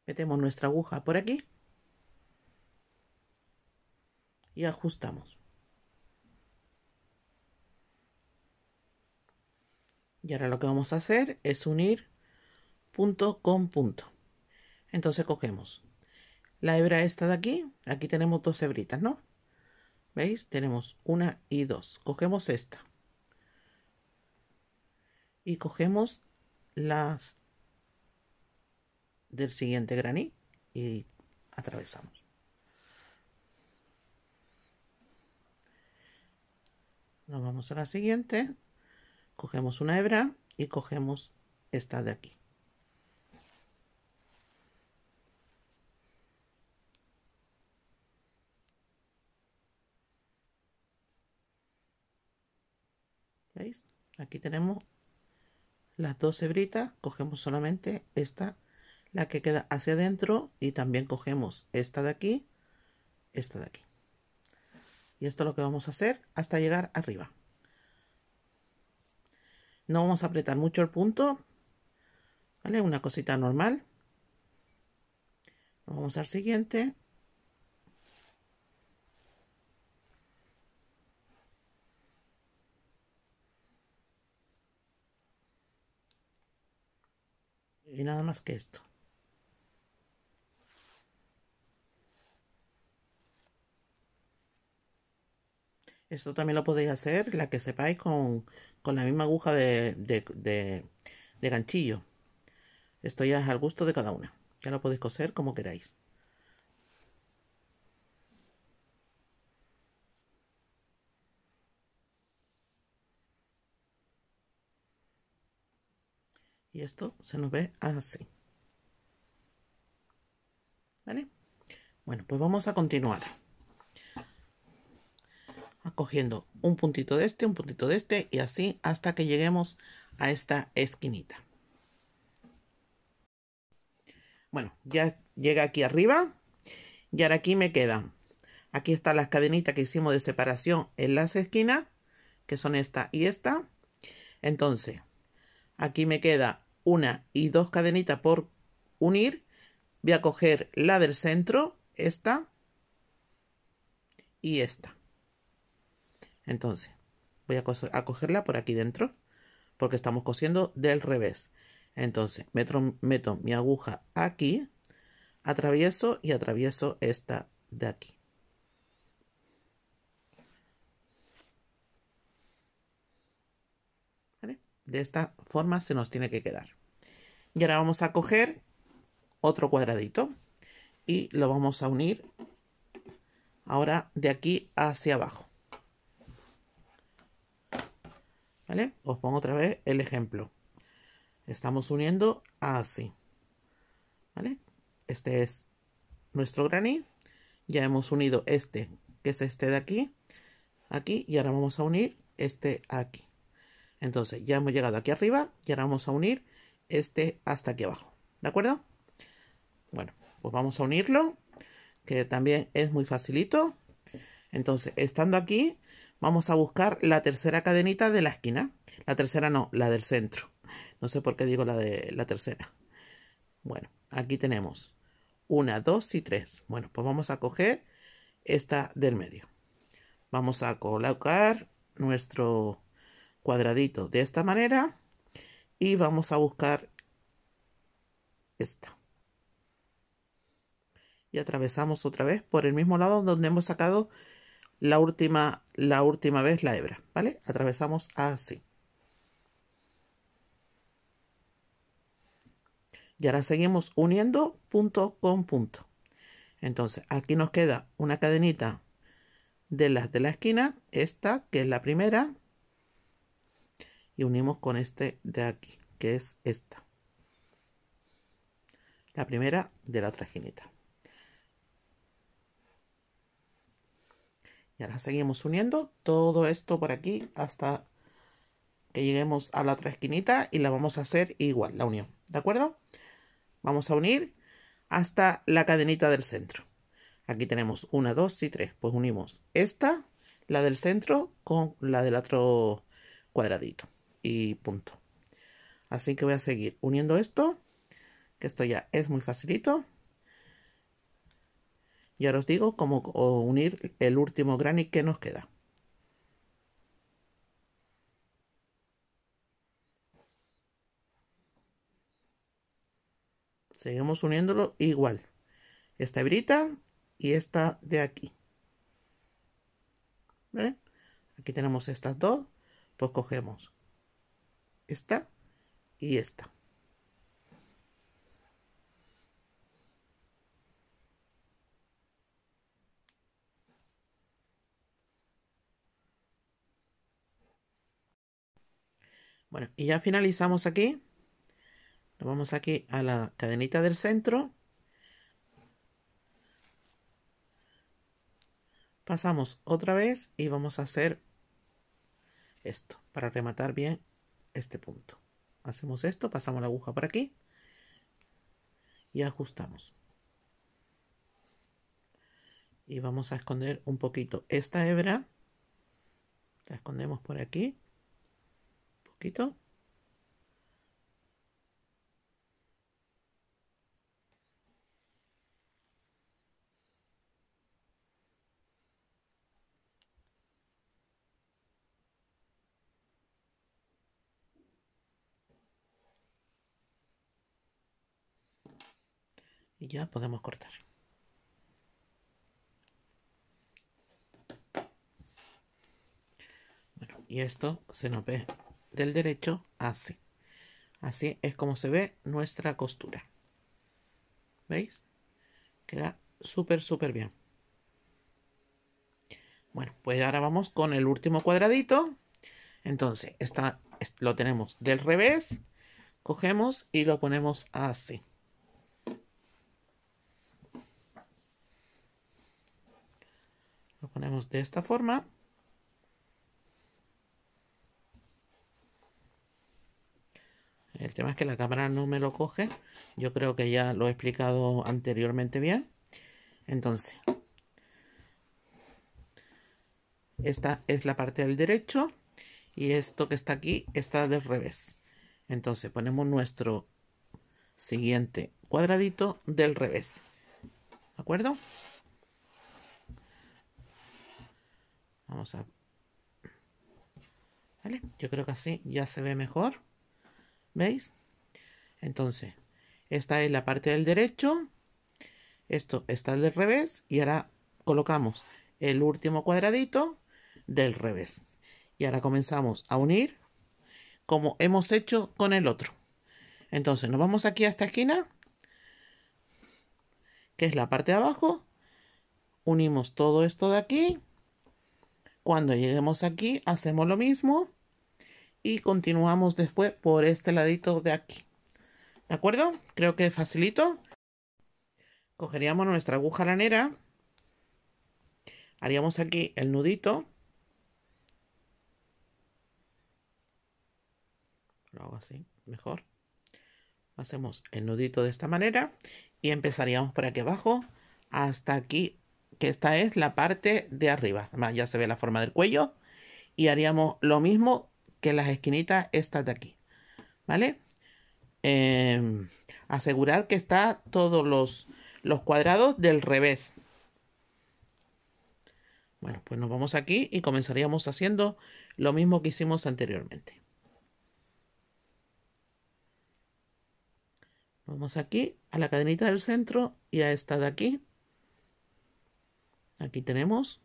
metemos nuestra aguja por aquí y ajustamos. Y ahora lo que vamos a hacer es unir punto con punto. Entonces cogemos la hebra esta de aquí. Aquí tenemos dos hebritas, ¿no? ¿Veis? Tenemos una y dos. Cogemos esta. Y cogemos las del siguiente graní y atravesamos. Nos vamos a la siguiente. Cogemos una hebra y cogemos esta de aquí. ¿Veis? Aquí tenemos las dos hebritas, cogemos solamente esta, la que queda hacia adentro y también cogemos esta de aquí, esta de aquí. Y esto es lo que vamos a hacer hasta llegar arriba. No vamos a apretar mucho el punto. ¿Vale? Una cosita normal. Vamos al siguiente. Y nada más que esto. Esto también lo podéis hacer, la que sepáis, con, la misma aguja de, de, ganchillo. Esto ya es al gusto de cada una. Ya lo podéis coser como queráis. Y esto se nos ve así. ¿Vale? Bueno, pues vamos a continuar cogiendo un puntito de este, un puntito de este y así hasta que lleguemos a esta esquinita. Bueno, ya llega aquí arriba y ahora aquí me quedan. Aquí están las cadenitas que hicimos de separación en las esquinas, que son esta y esta. Entonces, aquí me queda una y dos cadenitas por unir. Voy a coger la del centro, esta y esta entonces, voy a, cogerla por aquí dentro, porque estamos cosiendo del revés. Entonces, meto, mi aguja aquí, atravieso y atravieso esta de aquí. De esta forma se nos tiene que quedar. Y ahora vamos a coger otro cuadradito y lo vamos a unir ahora de aquí hacia abajo. ¿Vale? Os pongo otra vez el ejemplo. Estamos uniendo así. ¿Vale? Este es nuestro graní. Ya hemos unido este, que es este de aquí, aquí, y ahora vamos a unir este aquí. Entonces, ya hemos llegado aquí arriba y ahora vamos a unir este hasta aquí abajo. ¿De acuerdo? Bueno, pues vamos a unirlo, que también es muy facilito. Entonces, estando aquí, vamos a buscar la tercera cadenita de la esquina. La tercera no, la del centro. No sé por qué digo la de la tercera. Bueno, aquí tenemos una, dos y tres. Bueno, pues vamos a coger esta del medio. Vamos a colocar nuestro cuadradito de esta manera y vamos a buscar esta. Y atravesamos otra vez por el mismo lado donde hemos sacado la última, la última vez la hebra, ¿vale? Atravesamos así. Y ahora seguimos uniendo punto con punto. Entonces, aquí nos queda una cadenita de las de la esquina, esta que es la primera, y unimos con este de aquí, que es esta. La primera de la otra esquinita. Y ahora seguimos uniendo todo esto por aquí hasta que lleguemos a la otra esquinita y la vamos a hacer igual, la unión, ¿de acuerdo? Vamos a unir hasta la cadenita del centro. Aquí tenemos una, dos y tres. Pues unimos esta, la del centro, con la del otro cuadradito. Y punto. Así que voy a seguir uniendo esto, que esto ya es muy facilito. Ya os digo cómo unir el último granny que nos queda. Seguimos uniéndolo igual. Esta hebrita y esta de aquí. Aquí tenemos estas dos. Pues cogemos esta y esta. Bueno, y ya finalizamos aquí. Nos vamos aquí a la cadenita del centro. Pasamos otra vez y vamos a hacer esto para rematar bien este punto. Hacemos esto, pasamos la aguja por aquí y ajustamos. Y vamos a esconder un poquito esta hebra. La escondemos por aquí poquito. y ya podemos cortar. Bueno, y esto se nos ve del derecho así. Así es como se ve nuestra costura. ¿Veis? Queda súper, súper bien. Bueno, pues ahora vamos con el último cuadradito. Entonces, está lo tenemos del revés. Cogemos y lo ponemos así. Lo ponemos de esta forma. El tema es que la cámara no me lo coge. Yo creo que ya lo he explicado anteriormente bien. Entonces, esta es la parte del derecho y esto que está aquí está del revés. Entonces ponemos nuestro siguiente cuadradito del revés. ¿De acuerdo? Vamos a... ¿Vale? Yo creo que así ya se ve mejor. ¿Veis? Entonces, esta es la parte del derecho. Esto está del revés. Y ahora colocamos el último cuadradito del revés. Y ahora comenzamos a unir como hemos hecho con el otro. Entonces nos vamos aquí a esta esquina, que es la parte de abajo. Unimos todo esto de aquí. Cuando lleguemos aquí hacemos lo mismo y continuamos después por este ladito de aquí. ¿De acuerdo? Creo que facilito. Cogeríamos nuestra aguja lanera, haríamos aquí el nudito. Lo hago así, mejor. Hacemos el nudito de esta manera y empezaríamos por aquí abajo hasta aquí, que esta es la parte de arriba. Además, ya se ve la forma del cuello. Y haríamos lo mismo que las esquinitas estas de aquí, ¿vale? Em, asegurar que está todos los, los cuadrados del revés. Bueno, pues nos vamos aquí y comenzaríamos haciendo lo mismo que hicimos anteriormente. Vamos aquí a la cadenita del centro y a esta de aquí. Aquí tenemos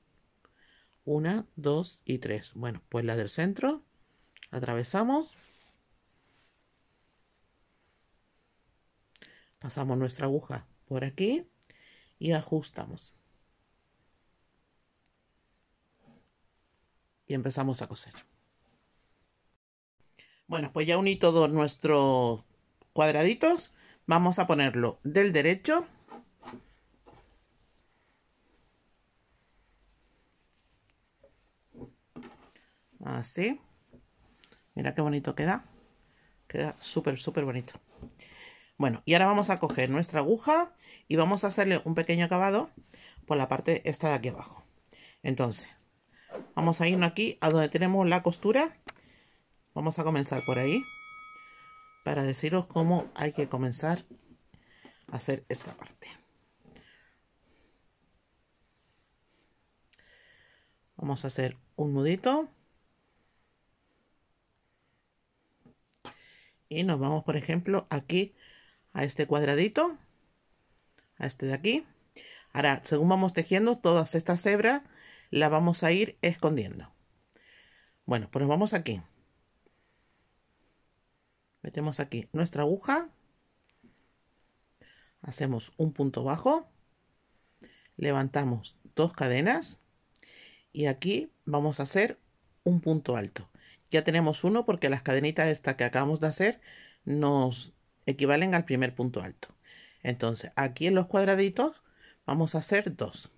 una, dos y tres. Bueno, pues la del centro Atravesamos. Pasamos nuestra aguja por aquí y ajustamos. Y empezamos a coser. Bueno, pues ya uní todos nuestros cuadraditos. Vamos a ponerlo del derecho así Mira qué bonito queda. Queda súper, súper bonito. Bueno, y ahora vamos a coger nuestra aguja y vamos a hacerle un pequeño acabado por la parte esta de aquí abajo. Entonces, vamos a irnos aquí a donde tenemos la costura. Vamos a comenzar por ahí para deciros cómo hay que comenzar a hacer esta parte. Vamos a hacer un nudito. y nos vamos por ejemplo aquí a este cuadradito a este de aquí ahora según vamos tejiendo todas estas hebras las vamos a ir escondiendo bueno pues nos vamos aquí metemos aquí nuestra aguja hacemos un punto bajo levantamos dos cadenas y aquí vamos a hacer un punto alto ya tenemos uno porque las cadenitas estas que acabamos de hacer nos equivalen al primer punto alto. Entonces, aquí en los cuadraditos vamos a hacer dos.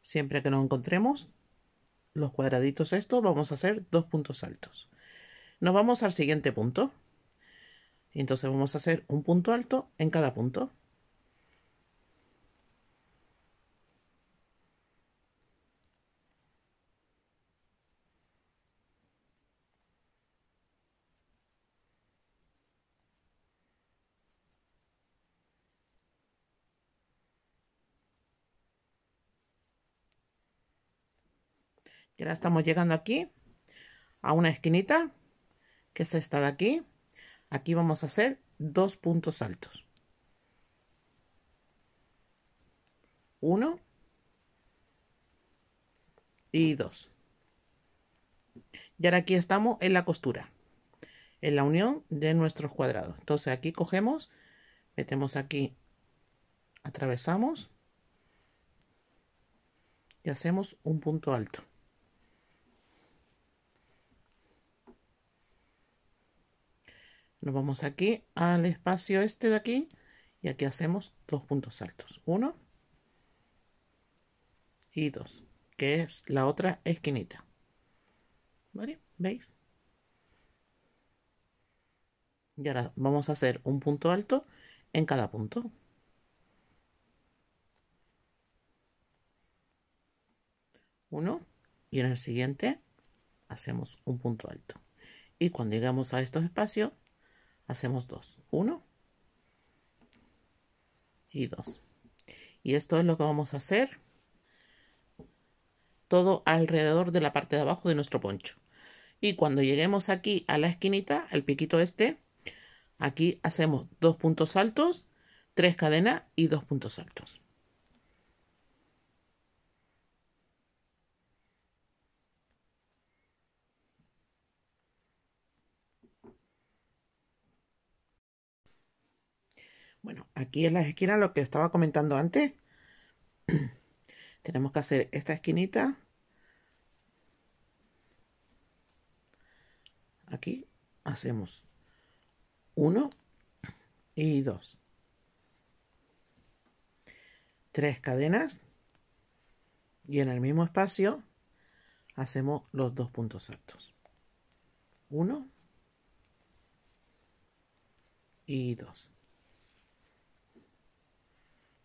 Siempre que nos encontremos los cuadraditos estos, vamos a hacer dos puntos altos. Nos vamos al siguiente punto. Entonces vamos a hacer un punto alto en cada punto. ahora estamos llegando aquí a una esquinita, que es esta de aquí. Aquí vamos a hacer dos puntos altos. Uno y dos. Y ahora aquí estamos en la costura, en la unión de nuestros cuadrados. Entonces aquí cogemos, metemos aquí, atravesamos y hacemos un punto alto. Nos vamos aquí al espacio este de aquí y aquí hacemos dos puntos altos. Uno y dos, que es la otra esquinita. ¿Vale? ¿Veis? Y ahora vamos a hacer un punto alto en cada punto. Uno y en el siguiente hacemos un punto alto. Y cuando llegamos a estos espacios hacemos dos. Uno y dos. Y esto es lo que vamos a hacer todo alrededor de la parte de abajo de nuestro poncho. Y cuando lleguemos aquí a la esquinita, al piquito este, aquí hacemos dos puntos altos, tres cadenas y dos puntos altos. Bueno, aquí en las esquinas lo que estaba comentando antes. [clears throat] Tenemos que hacer esta esquinita. Aquí hacemos uno y dos, tres cadenas. Y en el mismo espacio hacemos los dos puntos altos. uno y dos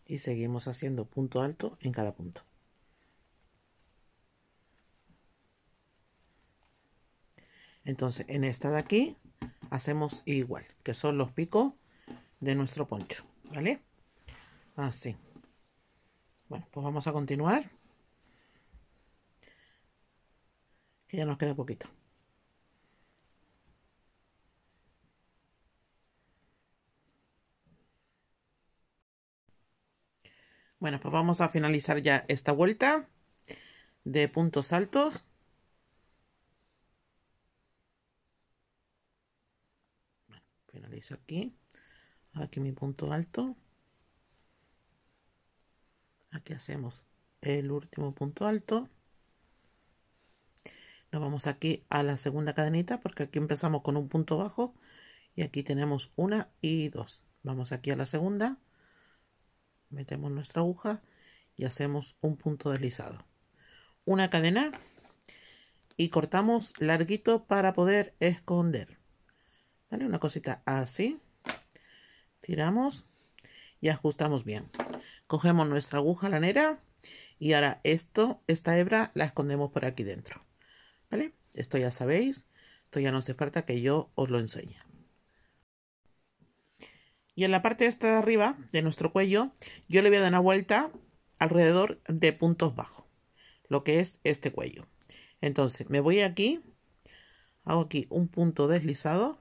y seguimos haciendo punto alto en cada punto. Entonces, en esta de aquí hacemos igual, que son los picos de nuestro poncho, ¿vale? Así. Bueno, pues vamos a continuar. Que ya nos queda poquito. Bueno, pues vamos a finalizar ya esta vuelta de puntos altos. finalizo aquí. Aquí mi punto alto. Aquí hacemos el último punto alto. Nos vamos aquí a la segunda cadenita porque aquí empezamos con un punto bajo y aquí tenemos una y dos. Vamos aquí a la segunda Metemos nuestra aguja y hacemos un punto deslizado. Una cadena y cortamos larguito para poder esconder. ¿Vale? Una cosita así. Tiramos y ajustamos bien. Cogemos nuestra aguja lanera y ahora esto, esta hebra la escondemos por aquí dentro. ¿Vale? Esto ya sabéis, esto ya no hace falta que yo os lo enseñe. Y en la parte de esta de arriba de nuestro cuello, yo le voy a dar una vuelta alrededor de puntos bajos, lo que es este cuello. Entonces, me voy aquí, hago aquí un punto deslizado,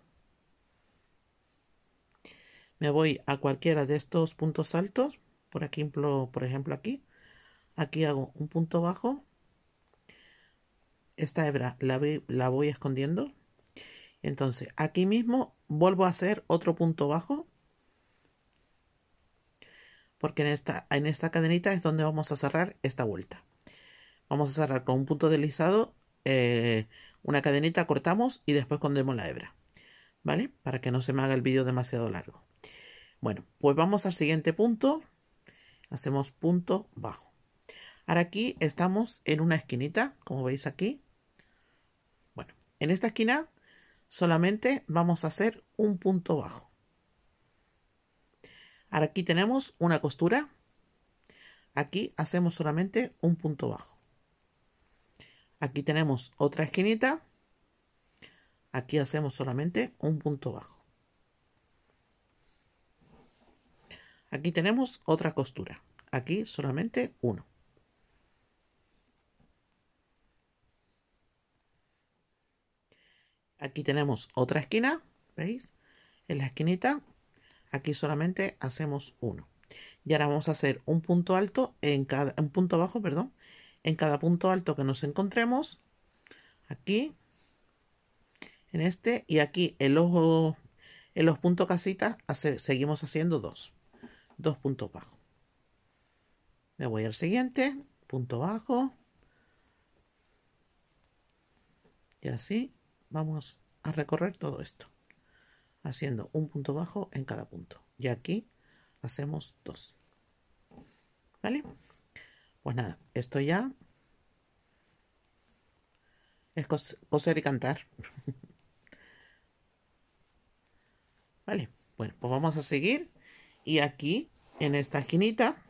me voy a cualquiera de estos puntos altos, por ejemplo, por ejemplo aquí, aquí hago un punto bajo, esta hebra la, la voy escondiendo, entonces aquí mismo vuelvo a hacer otro punto bajo, porque en esta, en esta cadenita es donde vamos a cerrar esta vuelta. Vamos a cerrar con un punto deslizado, eh, una cadenita cortamos y después escondemos la hebra, ¿vale? Para que no se me haga el vídeo demasiado largo. Bueno, pues vamos al siguiente punto, hacemos punto bajo. Ahora aquí estamos en una esquinita, como veis aquí. Bueno, en esta esquina solamente vamos a hacer un punto bajo Aquí tenemos una costura. Aquí hacemos solamente un punto bajo. Aquí tenemos otra esquinita. Aquí hacemos solamente un punto bajo. Aquí tenemos otra costura. Aquí solamente uno. Aquí tenemos otra esquina. ¿Veis? En la esquinita Aquí solamente hacemos uno. Y ahora vamos a hacer un punto alto en cada, punto bajo, perdón, en cada punto alto que nos encontremos. Aquí, en este, y aquí en los, en los puntos casitas seguimos haciendo dos. Dos puntos bajos. Me voy al siguiente, punto bajo. Y así vamos a recorrer todo esto haciendo un punto bajo en cada punto. Y aquí hacemos dos. ¿Vale? Pues nada, esto ya es coser y cantar. [laughs] vale, bueno, pues vamos a seguir. Y aquí, en esta esquinita, o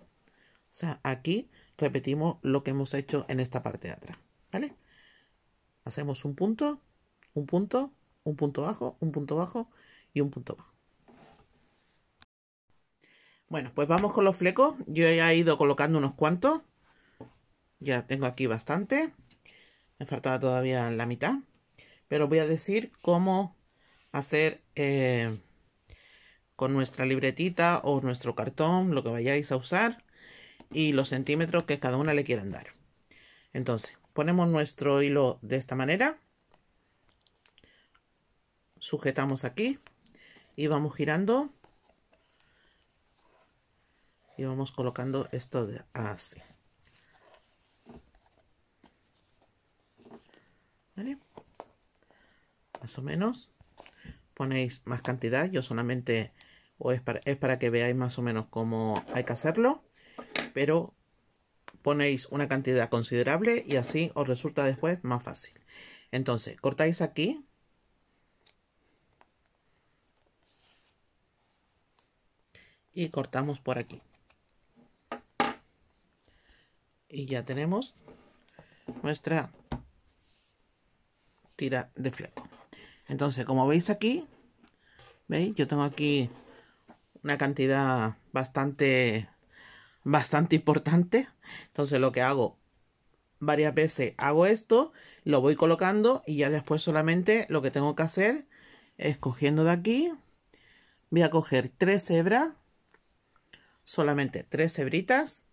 sea, aquí repetimos lo que hemos hecho en esta parte de atrás. ¿Vale? Hacemos un punto, un punto, un punto bajo, un punto bajo y un punto bajo. Bueno, pues vamos con los flecos. Yo ya he ido colocando unos cuantos. Ya tengo aquí bastante. Me faltaba todavía la mitad. Pero voy a decir cómo hacer eh, con nuestra libretita o nuestro cartón, lo que vayáis a usar. Y los centímetros que cada una le quieran dar. Entonces, ponemos nuestro hilo de esta manera. Sujetamos aquí y vamos girando y vamos colocando esto de así más o menos ponéis más cantidad yo solamente o es para, es para que veáis más o menos cómo hay que hacerlo pero ponéis una cantidad considerable y así os resulta después más fácil entonces cortáis aquí y cortamos por aquí y ya tenemos nuestra tira de fleco entonces como veis aquí veis yo tengo aquí una cantidad bastante bastante importante entonces lo que hago varias veces hago esto lo voy colocando y ya después solamente lo que tengo que hacer es cogiendo de aquí voy a coger tres hebras solamente tres hebritas.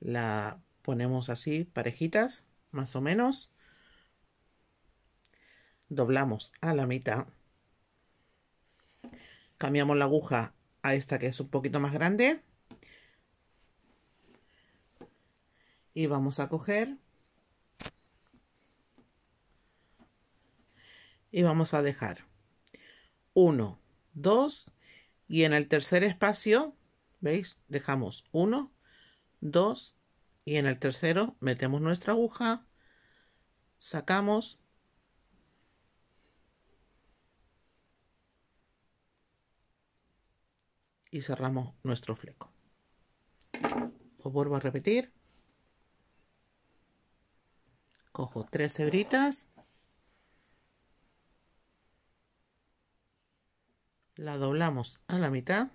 La ponemos así, parejitas, más o menos. Doblamos a la mitad. Cambiamos la aguja a esta que es un poquito más grande. Y vamos a coger. Y vamos a dejar. 1, 2, y en el tercer espacio, ¿veis? Dejamos 1, 2 y en el tercero metemos nuestra aguja, sacamos y cerramos nuestro fleco. Os vuelvo a repetir. Cojo tres hebritas la doblamos a la mitad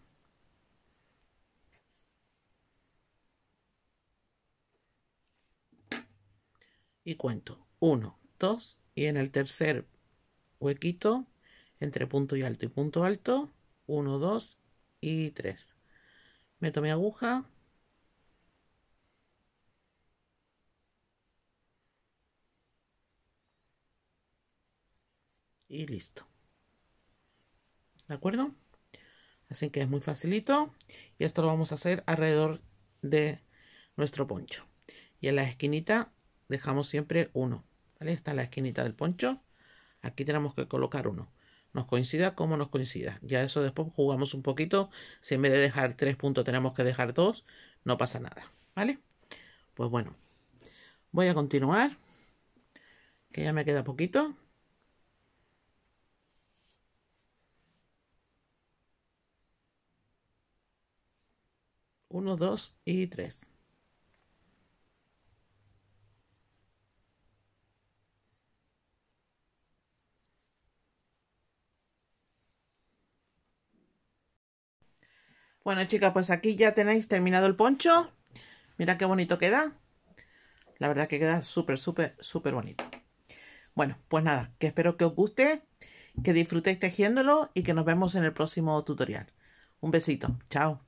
y cuento 1, 2 y en el tercer huequito entre punto y alto y punto alto 1, 2 y 3 meto mi aguja y listo ¿De acuerdo? Así que es muy facilito. Y esto lo vamos a hacer alrededor de nuestro poncho. Y en la esquinita dejamos siempre uno. ¿vale? Esta es la esquinita del poncho. Aquí tenemos que colocar uno. Nos coincida como nos coincida. Ya eso después jugamos un poquito. Si en vez de dejar tres puntos tenemos que dejar dos, no pasa nada. ¿Vale? Pues bueno. Voy a continuar. Que ya me queda poquito. Uno, 2 y 3. Bueno, chicas, pues aquí ya tenéis terminado el poncho. Mira qué bonito queda. La verdad que queda súper, súper, súper bonito. Bueno, pues nada, que espero que os guste, que disfrutéis tejiéndolo y que nos vemos en el próximo tutorial. Un besito, chao.